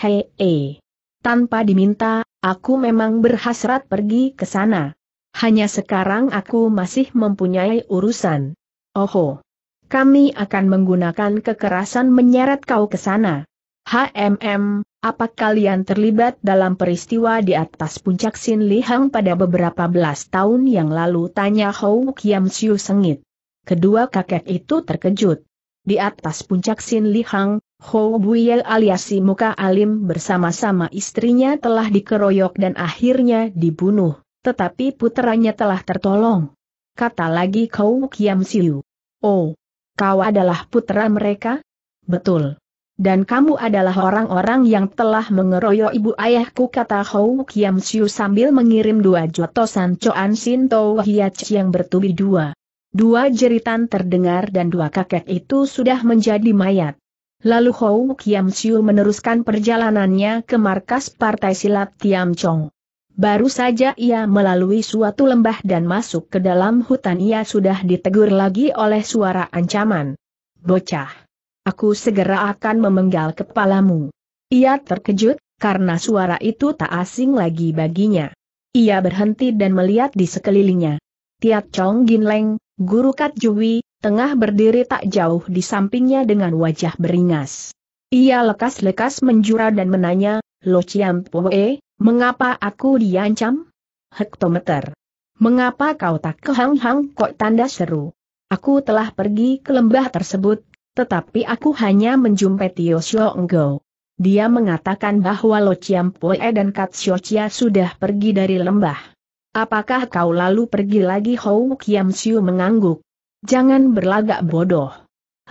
hee. Tanpa diminta, aku memang berhasrat pergi ke sana. Hanya sekarang aku masih mempunyai urusan. Oho. Kami akan menggunakan kekerasan menyeret kau ke sana. HMM, apa kalian terlibat dalam peristiwa di atas puncak Sin Hang pada beberapa belas tahun yang lalu? Tanya Hou Kiam Siu sengit. Kedua kakek itu terkejut. Di atas puncak Sin Hang, Hou Buyel alias Muka Alim bersama-sama istrinya telah dikeroyok dan akhirnya dibunuh, tetapi puteranya telah tertolong. Kata lagi Hou Kiam Siu. Oh, kau adalah putra mereka? Betul dan kamu adalah orang-orang yang telah mengeroyok ibu ayahku kata Hou Kiam Siu sambil mengirim dua jotosan Choan Sin Tau yang bertubi dua. Dua jeritan terdengar dan dua kakek itu sudah menjadi mayat. Lalu Hou Kiam Siu meneruskan perjalanannya ke markas partai silat Tiam Chong. Baru saja ia melalui suatu lembah dan masuk ke dalam hutan ia sudah ditegur lagi oleh suara ancaman. Bocah! aku segera akan memenggal kepalamu. Ia terkejut, karena suara itu tak asing lagi baginya. Ia berhenti dan melihat di sekelilingnya. Tiat Chong Ginleng, guru Kat Jui, tengah berdiri tak jauh di sampingnya dengan wajah beringas. Ia lekas-lekas menjura dan menanya, Lo Chiam Poe, mengapa aku diancam? Hektometer. Mengapa kau tak kehang-hang kok tanda seru? Aku telah pergi ke lembah tersebut, tetapi aku hanya menjumpai Tio Sio Enggo. Dia mengatakan bahwa Lo Chiam Poe dan Kat Sio Chia sudah pergi dari lembah. Apakah kau lalu pergi lagi Hou Kiam Siu mengangguk. Jangan berlagak bodoh.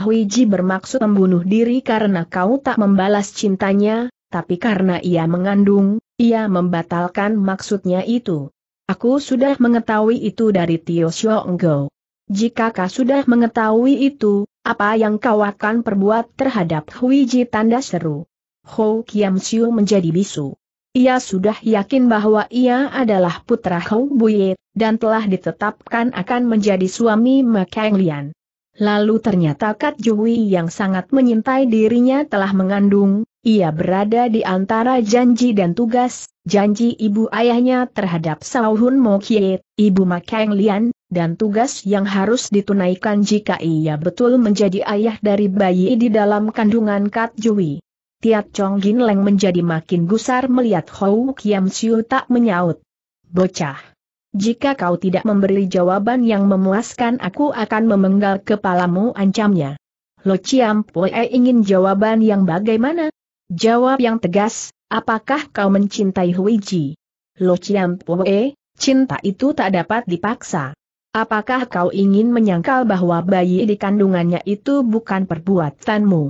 Huiji bermaksud membunuh diri karena kau tak membalas cintanya, tapi karena ia mengandung, ia membatalkan maksudnya itu. Aku sudah mengetahui itu dari Tio Xiong Go. Jika kau sudah mengetahui itu, apa yang kau akan perbuat terhadap Hui Ji tanda seru? Ho Kiam Siu menjadi bisu. Ia sudah yakin bahwa ia adalah putra Hou Buye, dan telah ditetapkan akan menjadi suami Mekang Lian. Lalu ternyata Kat Jui yang sangat menyintai dirinya telah mengandung, ia berada di antara janji dan tugas, janji ibu ayahnya terhadap Mo Kie, ibu Makeng Lian, dan tugas yang harus ditunaikan jika ia betul menjadi ayah dari bayi di dalam kandungan Kat Jui. Tiat Chong Gin Leng menjadi makin gusar melihat Hou Kiam Siu tak menyaut. Bocah. Jika kau tidak memberi jawaban yang memuaskan aku akan memenggal kepalamu ancamnya. Lo Chiam Pue ingin jawaban yang bagaimana? Jawab yang tegas, apakah kau mencintai Hui Ji? Lo Chiam Pue, cinta itu tak dapat dipaksa. Apakah kau ingin menyangkal bahwa bayi di kandungannya itu bukan perbuatanmu?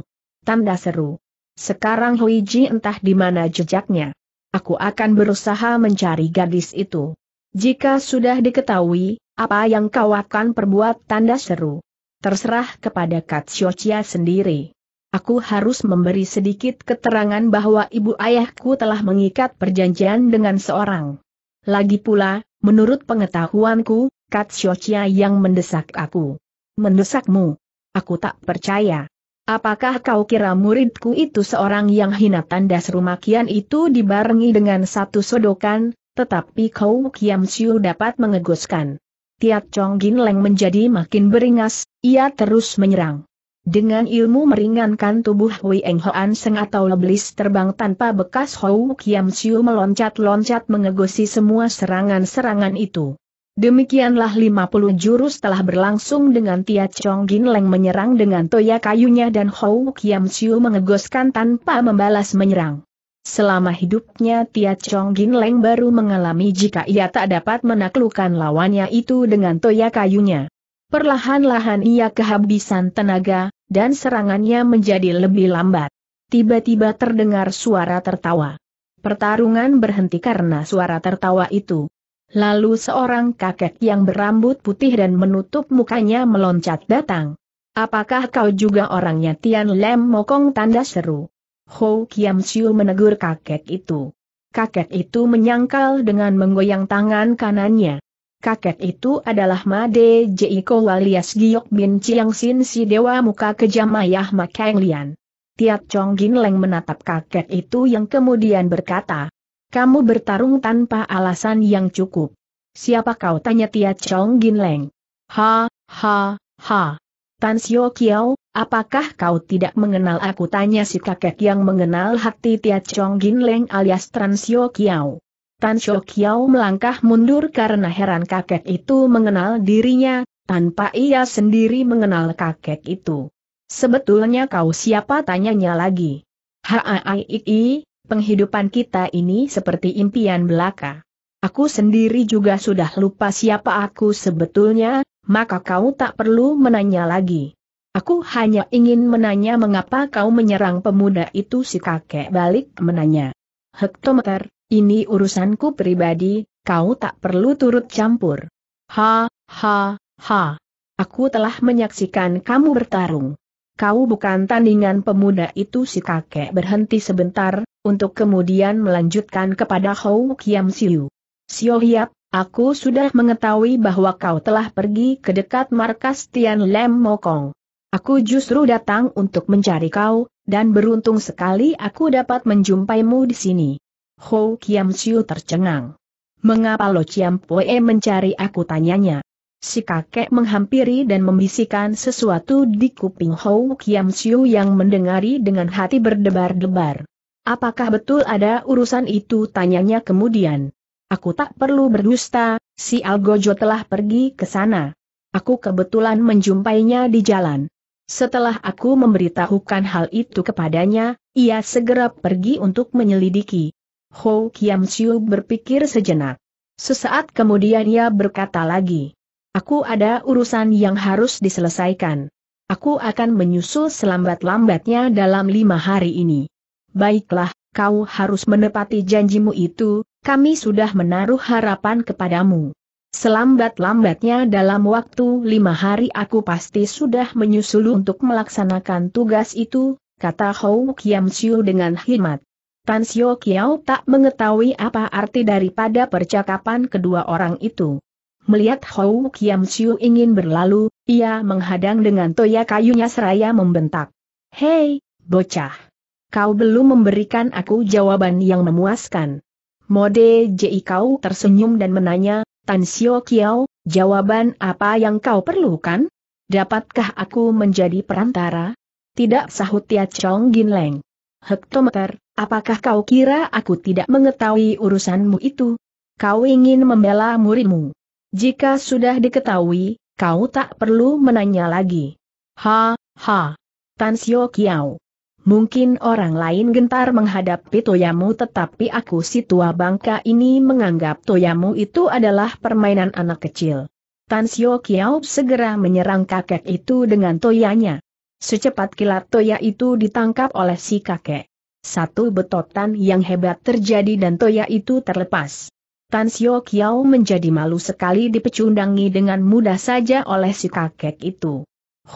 Tanda seru. Sekarang Huiji entah di mana jejaknya. Aku akan berusaha mencari gadis itu. Jika sudah diketahui, apa yang kau akan perbuat tanda seru? Terserah kepada Katsiochia sendiri. Aku harus memberi sedikit keterangan bahwa ibu ayahku telah mengikat perjanjian dengan seorang. Lagi pula, menurut pengetahuanku, Kat Katsiocia yang mendesak aku. Mendesakmu. Aku tak percaya. Apakah kau kira muridku itu seorang yang hina tandas rumakian itu dibarengi dengan satu sodokan, tetapi kau Kiam Siu dapat mengeguskan. Tiat Chong Gin Leng menjadi makin beringas, ia terus menyerang. Dengan ilmu meringankan tubuh Hui Eng Hoan Seng atau Leblis terbang tanpa bekas Hou Kiam Siu meloncat-loncat mengegosi semua serangan-serangan itu. Demikianlah 50 jurus telah berlangsung dengan Tia Chong Gin Leng menyerang dengan toya kayunya dan Hou Kiam Siu mengegoskan tanpa membalas menyerang. Selama hidupnya Tia Chong Gin Leng baru mengalami jika ia tak dapat menaklukkan lawannya itu dengan toya kayunya. Perlahan-lahan ia kehabisan tenaga, dan serangannya menjadi lebih lambat. Tiba-tiba terdengar suara tertawa. Pertarungan berhenti karena suara tertawa itu. Lalu seorang kakek yang berambut putih dan menutup mukanya meloncat datang. Apakah kau juga orangnya Tian Lem Mokong tanda seru? Ho Kiam Siu menegur kakek itu. Kakek itu menyangkal dengan menggoyang tangan kanannya. Kakek itu adalah Made Jiko alias Giok Bin Chiang Sin si dewa muka kejam ayah Makeng Lian. Tiat Chong Gin Leng menatap kakek itu yang kemudian berkata, kamu bertarung tanpa alasan yang cukup. Siapa kau tanya Tia Chong Gin Leng? Ha, ha, ha. Tan Sio Kiao, apakah kau tidak mengenal aku tanya si kakek yang mengenal hati Tia Chong Gin Leng alias Tan Sio Kiao. Tan Sio Kiao melangkah mundur karena heran kakek itu mengenal dirinya, tanpa ia sendiri mengenal kakek itu. Sebetulnya kau siapa tanyanya lagi? Haai, penghidupan kita ini seperti impian belaka. Aku sendiri juga sudah lupa siapa aku sebetulnya, maka kau tak perlu menanya lagi. Aku hanya ingin menanya mengapa kau menyerang pemuda itu si kakek balik menanya. Hektometer, ini urusanku pribadi, kau tak perlu turut campur. Ha, ha, ha. Aku telah menyaksikan kamu bertarung. Kau bukan tandingan pemuda itu si kakek berhenti sebentar, untuk kemudian melanjutkan kepada Hou Kiam Siu. Sio Hiap, aku sudah mengetahui bahwa kau telah pergi ke dekat markas Tian Lem Mokong. Aku justru datang untuk mencari kau, dan beruntung sekali aku dapat menjumpaimu di sini. Hou Kiam Siu tercengang. Mengapa Lo Chiam Poe mencari aku tanyanya? Si kakek menghampiri dan membisikkan sesuatu di kuping Hou Kiam Siu yang mendengari dengan hati berdebar-debar. Apakah betul ada urusan itu tanyanya kemudian. Aku tak perlu berdusta, si Algojo telah pergi ke sana. Aku kebetulan menjumpainya di jalan. Setelah aku memberitahukan hal itu kepadanya, ia segera pergi untuk menyelidiki. Ho Kiam Siu berpikir sejenak. Sesaat kemudian ia berkata lagi. Aku ada urusan yang harus diselesaikan. Aku akan menyusul selambat-lambatnya dalam lima hari ini baiklah, kau harus menepati janjimu itu, kami sudah menaruh harapan kepadamu. Selambat-lambatnya dalam waktu lima hari aku pasti sudah menyusul untuk melaksanakan tugas itu, kata Hou Kiam Siu dengan hikmat. Tan Sio Kiao tak mengetahui apa arti daripada percakapan kedua orang itu. Melihat Hou Kiam Siu ingin berlalu, ia menghadang dengan toya kayunya seraya membentak. Hei, bocah! Kau belum memberikan aku jawaban yang memuaskan. Mode Ji kau tersenyum dan menanya, Tan Sio Kiao, jawaban apa yang kau perlukan? Dapatkah aku menjadi perantara? Tidak sahut Tia Chong Gin Leng. Hektometer, apakah kau kira aku tidak mengetahui urusanmu itu? Kau ingin membela murimu? Jika sudah diketahui, kau tak perlu menanya lagi. Ha, ha. Tan Sio Kiao. Mungkin orang lain gentar menghadapi Toyamu tetapi aku si tua bangka ini menganggap Toyamu itu adalah permainan anak kecil. Tan Sio Kiao segera menyerang kakek itu dengan toyanya. Secepat kilat toya itu ditangkap oleh si kakek. Satu betotan yang hebat terjadi dan toya itu terlepas. Tan Sio Kiao menjadi malu sekali dipecundangi dengan mudah saja oleh si kakek itu.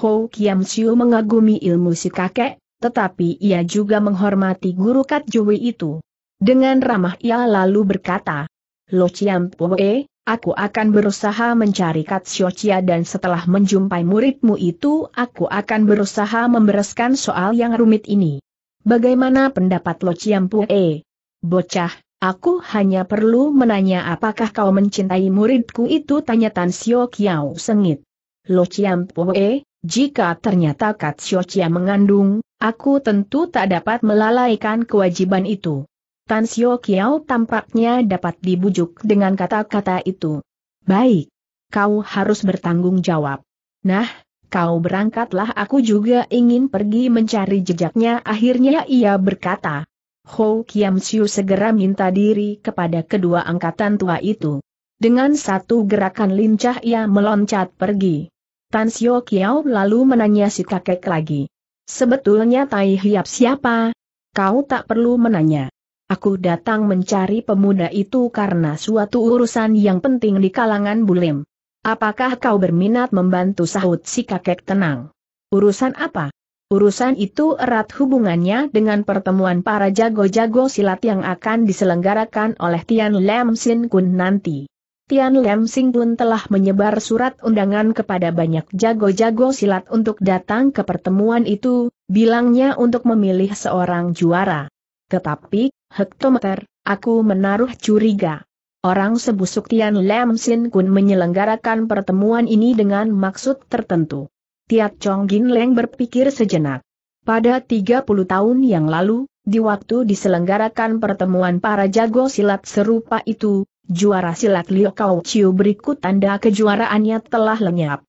Ho Kiam Siu mengagumi ilmu si kakek, tetapi ia juga menghormati guru Kat itu. Dengan ramah ia lalu berkata, Lo Chiam Poe, aku akan berusaha mencari Kat Chia dan setelah menjumpai muridmu itu aku akan berusaha membereskan soal yang rumit ini. Bagaimana pendapat Lo Chiam Poe? Bocah, Aku hanya perlu menanya apakah kau mencintai muridku itu tanya Tan Sio Kiao sengit. Lo Chiam Poe, jika ternyata Chia mengandung, aku tentu tak dapat melalaikan kewajiban itu. Tan Sio Kiao tampaknya dapat dibujuk dengan kata-kata itu. Baik. Kau harus bertanggung jawab. Nah, kau berangkatlah aku juga ingin pergi mencari jejaknya akhirnya ia berkata. Ho Kiam Siu segera minta diri kepada kedua angkatan tua itu. Dengan satu gerakan lincah ia meloncat pergi. Tan Sio Kiao lalu menanya si kakek lagi. Sebetulnya Tai Hiap siapa? Kau tak perlu menanya. Aku datang mencari pemuda itu karena suatu urusan yang penting di kalangan Bulim. Apakah kau berminat membantu sahut si kakek tenang? Urusan apa? Urusan itu erat hubungannya dengan pertemuan para jago-jago silat yang akan diselenggarakan oleh Tian Lam Sin Kun nanti. Tian Lem Sing Bun telah menyebar surat undangan kepada banyak jago-jago silat untuk datang ke pertemuan itu, bilangnya untuk memilih seorang juara. Tetapi, hektometer, aku menaruh curiga. Orang sebusuk Tian Lem Sin Kun menyelenggarakan pertemuan ini dengan maksud tertentu. Tiat Chong Gin Leng berpikir sejenak. Pada 30 tahun yang lalu, di waktu diselenggarakan pertemuan para jago silat serupa itu, juara silat Liu Kau Chiu berikut tanda kejuaraannya telah lenyap.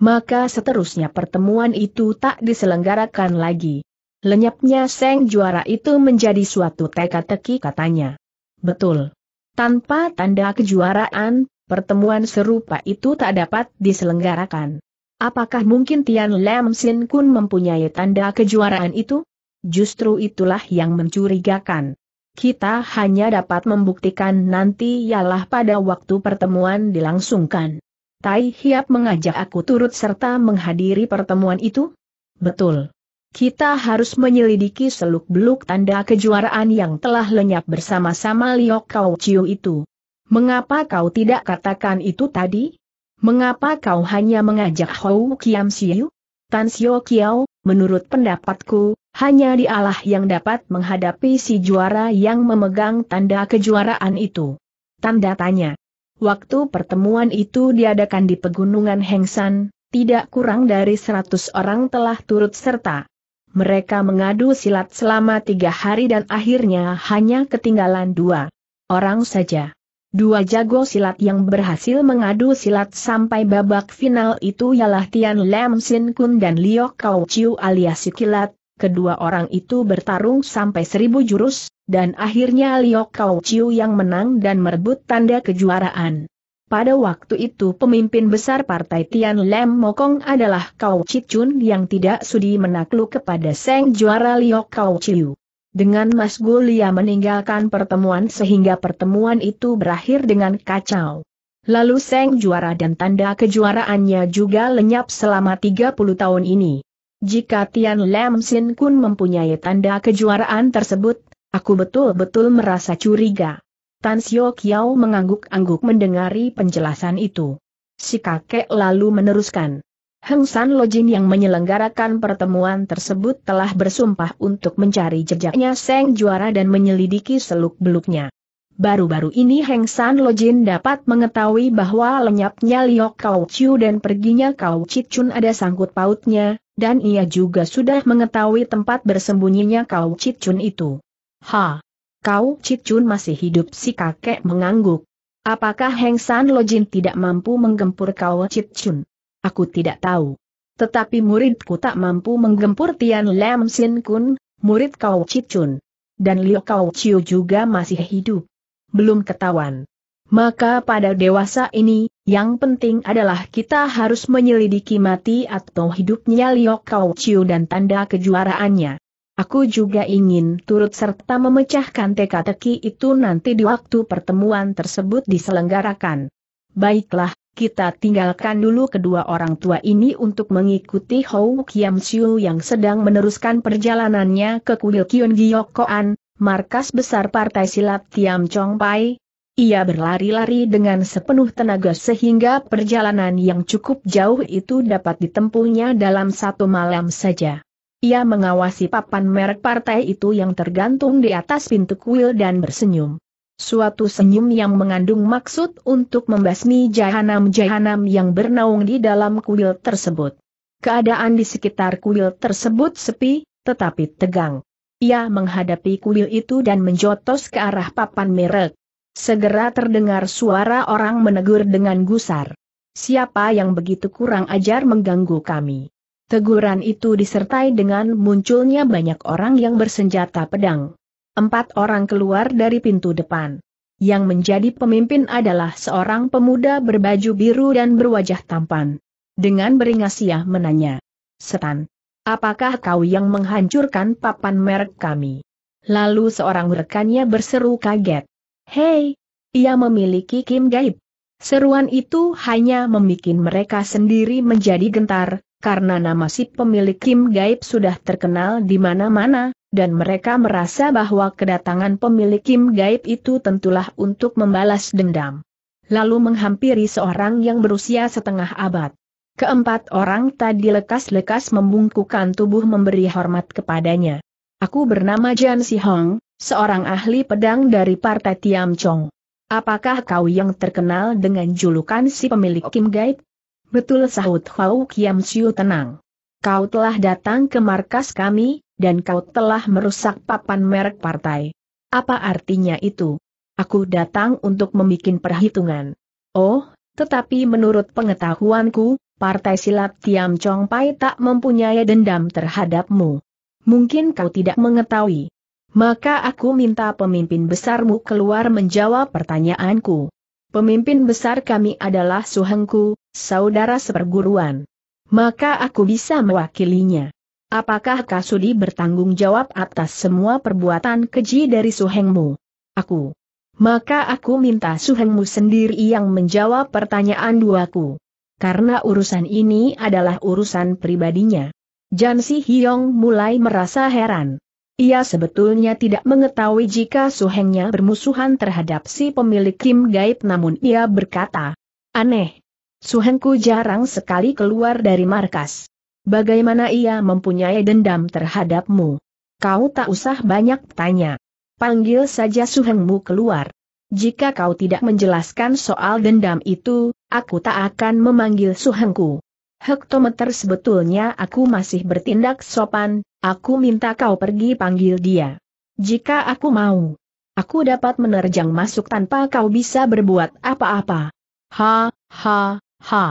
Maka seterusnya pertemuan itu tak diselenggarakan lagi. Lenyapnya Seng juara itu menjadi suatu teka-teki katanya. Betul. Tanpa tanda kejuaraan, pertemuan serupa itu tak dapat diselenggarakan. Apakah mungkin Tian Lam Sin Kun mempunyai tanda kejuaraan itu? Justru itulah yang mencurigakan kita hanya dapat membuktikan nanti ialah pada waktu pertemuan dilangsungkan. Tai Hiap mengajak aku turut serta menghadiri pertemuan itu? Betul. Kita harus menyelidiki seluk-beluk tanda kejuaraan yang telah lenyap bersama-sama Liok Kau Chiu itu. Mengapa kau tidak katakan itu tadi? Mengapa kau hanya mengajak Hou Kiam Siu? Tan Sio Kiao, menurut pendapatku, hanya dialah yang dapat menghadapi si juara yang memegang tanda kejuaraan itu. Tanda tanya. Waktu pertemuan itu diadakan di Pegunungan Hengsan, tidak kurang dari 100 orang telah turut serta. Mereka mengadu silat selama tiga hari dan akhirnya hanya ketinggalan dua orang saja. Dua jago silat yang berhasil mengadu silat sampai babak final itu ialah Tian Lam Sin Kun dan Liu Kau Chiu alias Sikilat, kedua orang itu bertarung sampai seribu jurus, dan akhirnya Liok Kau Chiu yang menang dan merebut tanda kejuaraan. Pada waktu itu pemimpin besar partai Tian Lem Mokong adalah Kau Chichun yang tidak sudi menakluk kepada Seng juara Liok Kau Chiu. Dengan Mas Gulia meninggalkan pertemuan sehingga pertemuan itu berakhir dengan kacau. Lalu Seng juara dan tanda kejuaraannya juga lenyap selama 30 tahun ini. Jika Tian Lam Sin Kun mempunyai tanda kejuaraan tersebut, aku betul-betul merasa curiga. Tan Sio Kiao mengangguk-angguk mendengari penjelasan itu. Si kakek lalu meneruskan. Heng San Lojin yang menyelenggarakan pertemuan tersebut telah bersumpah untuk mencari jejaknya Seng Juara dan menyelidiki seluk-beluknya. Baru-baru ini Heng San Lojin dapat mengetahui bahwa lenyapnya Liok Kau Chiu dan perginya Kau Chun ada sangkut pautnya, dan ia juga sudah mengetahui tempat bersembunyinya Kau Chun itu. Ha! Kau Chun masih hidup si kakek mengangguk. Apakah Heng San Lojin tidak mampu menggempur Kau Chun? Aku tidak tahu. Tetapi muridku tak mampu menggempur Tian Lam Sin Kun, murid Kau Chun. Dan Liu Kau Chiu juga masih hidup belum ketahuan. Maka pada dewasa ini, yang penting adalah kita harus menyelidiki mati atau hidupnya Liu Kau Chiu dan tanda kejuaraannya. Aku juga ingin turut serta memecahkan teka-teki itu nanti di waktu pertemuan tersebut diselenggarakan. Baiklah, kita tinggalkan dulu kedua orang tua ini untuk mengikuti Hou Kiam Siu yang sedang meneruskan perjalanannya ke kuil Kion Giyokoan, markas besar Partai Silat Tiam Chong Pai. Ia berlari-lari dengan sepenuh tenaga sehingga perjalanan yang cukup jauh itu dapat ditempuhnya dalam satu malam saja. Ia mengawasi papan merek partai itu yang tergantung di atas pintu kuil dan bersenyum. Suatu senyum yang mengandung maksud untuk membasmi jahanam-jahanam yang bernaung di dalam kuil tersebut. Keadaan di sekitar kuil tersebut sepi, tetapi tegang. Ia menghadapi kuil itu dan menjotos ke arah papan merek. Segera terdengar suara orang menegur dengan gusar. Siapa yang begitu kurang ajar mengganggu kami? Teguran itu disertai dengan munculnya banyak orang yang bersenjata pedang. Empat orang keluar dari pintu depan. Yang menjadi pemimpin adalah seorang pemuda berbaju biru dan berwajah tampan. Dengan beringas ia menanya. Setan, apakah kau yang menghancurkan papan merek kami? Lalu seorang rekannya berseru kaget. Hei, ia memiliki kim gaib. Seruan itu hanya membuat mereka sendiri menjadi gentar, karena nama si pemilik kim gaib sudah terkenal di mana-mana, dan mereka merasa bahwa kedatangan pemilik kim gaib itu tentulah untuk membalas dendam lalu menghampiri seorang yang berusia setengah abad. Keempat orang tadi lekas-lekas membungkukan tubuh memberi hormat kepadanya. Aku bernama Jan Si Hong, seorang ahli pedang dari Partai Tiam Chong. Apakah kau yang terkenal dengan julukan si pemilik Kim Guide? Betul sahut Hau Kiam Siu tenang. Kau telah datang ke markas kami, dan kau telah merusak papan merek partai. Apa artinya itu? Aku datang untuk membuat perhitungan. Oh, tetapi menurut pengetahuanku, Partai Silat Tiam Chong Pai tak mempunyai dendam terhadapmu. Mungkin kau tidak mengetahui. Maka aku minta pemimpin besarmu keluar menjawab pertanyaanku. Pemimpin besar kami adalah Suhengku, saudara seperguruan. Maka aku bisa mewakilinya. Apakah Kasudi bertanggung jawab atas semua perbuatan keji dari Suhengmu? Aku. Maka aku minta Suhengmu sendiri yang menjawab pertanyaan duaku karena urusan ini adalah urusan pribadinya. Jan Si Hyong mulai merasa heran. Ia sebetulnya tidak mengetahui jika suhengnya bermusuhan terhadap si pemilik Kim Gaib namun ia berkata, Aneh, suhengku jarang sekali keluar dari markas. Bagaimana ia mempunyai dendam terhadapmu? Kau tak usah banyak tanya. Panggil saja suhengmu keluar. Jika kau tidak menjelaskan soal dendam itu, aku tak akan memanggil suhengku. Hektometer sebetulnya aku masih bertindak sopan, aku minta kau pergi panggil dia. Jika aku mau, aku dapat menerjang masuk tanpa kau bisa berbuat apa-apa. Ha, ha, ha.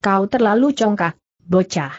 Kau terlalu congkak, bocah.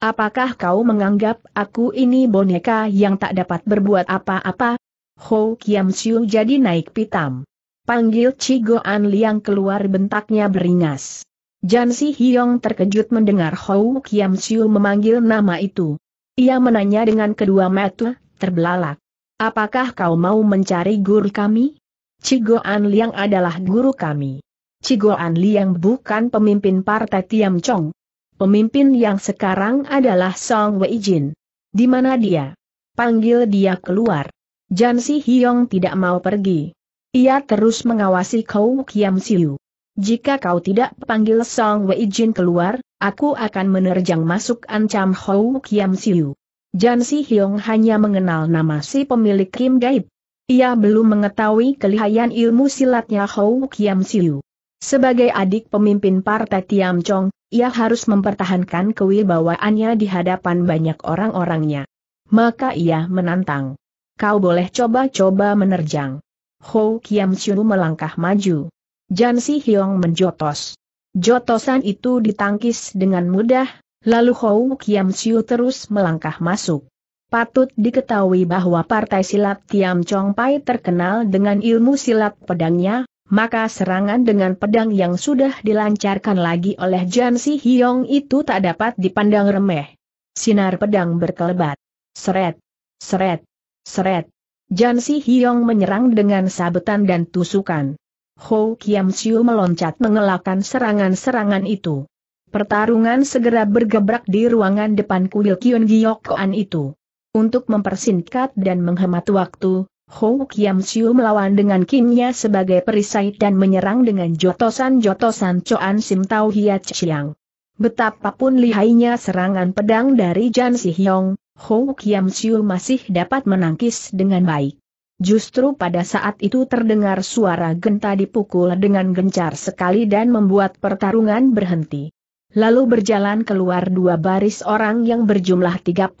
Apakah kau menganggap aku ini boneka yang tak dapat berbuat apa-apa? Ho Kiam Siu jadi naik pitam. Panggil Cigoan Liang keluar bentaknya beringas. Jan Si Hiong terkejut mendengar Hou Kiam Siu memanggil nama itu. Ia menanya dengan kedua mata, terbelalak. Apakah kau mau mencari guru kami? Cigoan Liang adalah guru kami. Cigoan Liang bukan pemimpin partai Tiam Chong. Pemimpin yang sekarang adalah Song Wei Jin. Di mana dia? Panggil dia keluar. Jan Si Hiong tidak mau pergi. Ia terus mengawasi Kau Kiam Siu. Jika kau tidak panggil Song Wei Jin keluar, aku akan menerjang masuk ancam Hou Kiam Siu. Jan Si Hyong hanya mengenal nama si pemilik Kim Gaib. Ia belum mengetahui kelihayan ilmu silatnya Hou Kiam Siu. Sebagai adik pemimpin partai Tiam Chong, ia harus mempertahankan kewibawaannya di hadapan banyak orang-orangnya. Maka ia menantang. Kau boleh coba-coba menerjang. Ho Kiam Chiu melangkah maju. Jan Si Hyong menjotos. Jotosan itu ditangkis dengan mudah, lalu Ho Kiam Chiu terus melangkah masuk. Patut diketahui bahwa partai silat Tiam Chong Pai terkenal dengan ilmu silat pedangnya, maka serangan dengan pedang yang sudah dilancarkan lagi oleh Jan Si Hyong itu tak dapat dipandang remeh. Sinar pedang berkelebat. Seret, seret, seret. Jan Si Hyong menyerang dengan sabetan dan tusukan. Ho Kiam Siu meloncat mengelakkan serangan-serangan itu. Pertarungan segera bergebrak di ruangan depan kuil Kion Giyokkoan itu. Untuk mempersingkat dan menghemat waktu, Ho Kiam Siu melawan dengan kinnya sebagai perisai dan menyerang dengan jotosan-jotosan Coan Sim Tau Hiat Chiang. Betapapun lihainya serangan pedang dari Jan Si Hyong, Hou Kiam Siu masih dapat menangkis dengan baik. Justru pada saat itu terdengar suara genta dipukul dengan gencar sekali dan membuat pertarungan berhenti. Lalu berjalan keluar dua baris orang yang berjumlah 39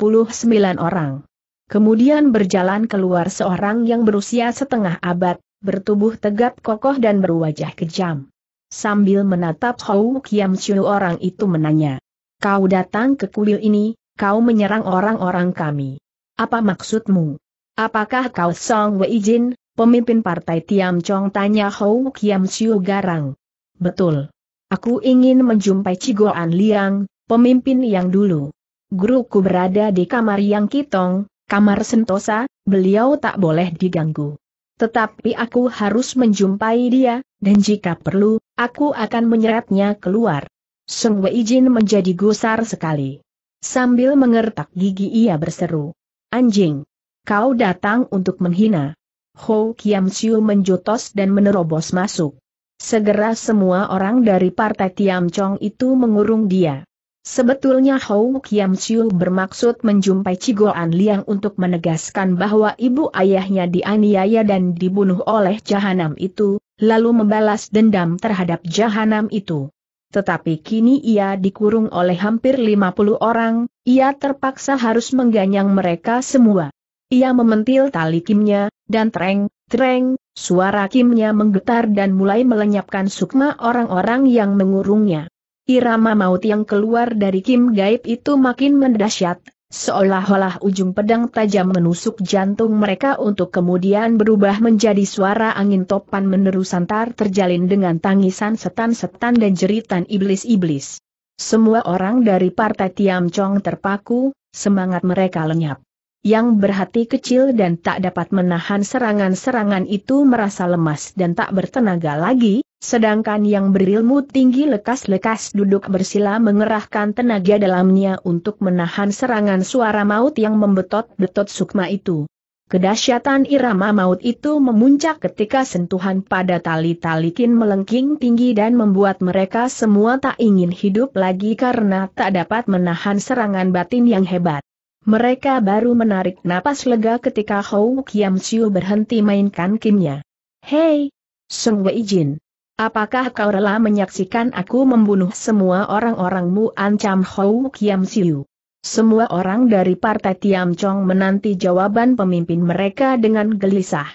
orang. Kemudian berjalan keluar seorang yang berusia setengah abad, bertubuh tegap kokoh dan berwajah kejam. Sambil menatap Hou Kiam Siu orang itu menanya, Kau datang ke kuil ini, kau menyerang orang-orang kami. Apa maksudmu? Apakah kau Song Wei Jin, pemimpin partai Tiam Chong tanya Hou Kiam Siu Garang? Betul. Aku ingin menjumpai Cigoan Liang, pemimpin yang dulu. Guruku berada di kamar Yang Kitong, kamar Sentosa, beliau tak boleh diganggu. Tetapi aku harus menjumpai dia, dan jika perlu, aku akan menyeretnya keluar. Sung Wei Jin menjadi gusar sekali. Sambil mengertak gigi ia berseru. Anjing! Kau datang untuk menghina. Ho Kiam Siu menjotos dan menerobos masuk. Segera semua orang dari partai Tiam Chong itu mengurung dia. Sebetulnya Ho Kiam Siu bermaksud menjumpai Cigoan Liang untuk menegaskan bahwa ibu ayahnya dianiaya dan dibunuh oleh Jahanam itu, lalu membalas dendam terhadap Jahanam itu. Tetapi kini ia dikurung oleh hampir 50 orang, ia terpaksa harus mengganyang mereka semua. Ia mementil tali kimnya, dan treng, treng, suara kimnya menggetar dan mulai melenyapkan sukma orang-orang yang mengurungnya. Irama maut yang keluar dari kim gaib itu makin mendasyat, Seolah-olah ujung pedang tajam menusuk jantung mereka untuk kemudian berubah menjadi suara angin topan menerus santar terjalin dengan tangisan setan-setan dan jeritan iblis-iblis. Semua orang dari partai Tiam Chong terpaku, semangat mereka lenyap yang berhati kecil dan tak dapat menahan serangan-serangan itu merasa lemas dan tak bertenaga lagi, sedangkan yang berilmu tinggi lekas-lekas duduk bersila mengerahkan tenaga dalamnya untuk menahan serangan suara maut yang membetot-betot sukma itu. Kedahsyatan irama maut itu memuncak ketika sentuhan pada tali-tali kin melengking tinggi dan membuat mereka semua tak ingin hidup lagi karena tak dapat menahan serangan batin yang hebat. Mereka baru menarik napas lega ketika Hou Kiam Siu berhenti mainkan kimnya. Hei! Sung Wei Jin! Apakah kau rela menyaksikan aku membunuh semua orang-orangmu ancam Hou Kiam Siu? Semua orang dari partai Tiam Chong menanti jawaban pemimpin mereka dengan gelisah.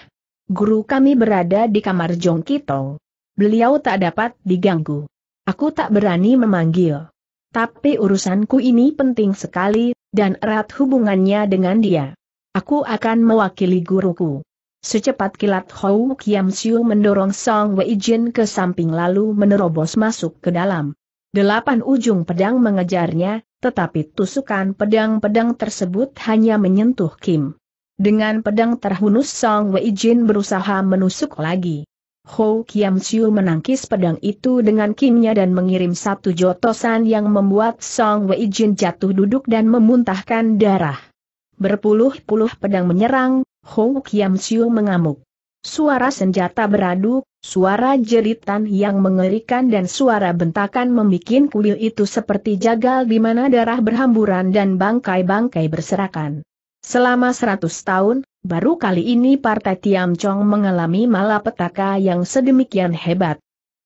Guru kami berada di kamar Jong Kitong. Beliau tak dapat diganggu. Aku tak berani memanggil. Tapi urusanku ini penting sekali, dan erat hubungannya dengan dia. Aku akan mewakili guruku. Secepat kilat Hou Kiam Siu mendorong Song Wei Jin ke samping lalu menerobos masuk ke dalam. Delapan ujung pedang mengejarnya, tetapi tusukan pedang-pedang tersebut hanya menyentuh Kim. Dengan pedang terhunus Song Wei Jin berusaha menusuk lagi. Ho Kiam Siu menangkis pedang itu dengan kimnya dan mengirim satu jotosan yang membuat Song Wei Jin jatuh duduk dan memuntahkan darah. Berpuluh-puluh pedang menyerang, Ho Kiam Siu mengamuk. Suara senjata beradu, suara jeritan yang mengerikan dan suara bentakan membuat kuil itu seperti jagal di mana darah berhamburan dan bangkai-bangkai berserakan. Selama seratus tahun, baru kali ini Partai Tiam Chong mengalami malapetaka yang sedemikian hebat.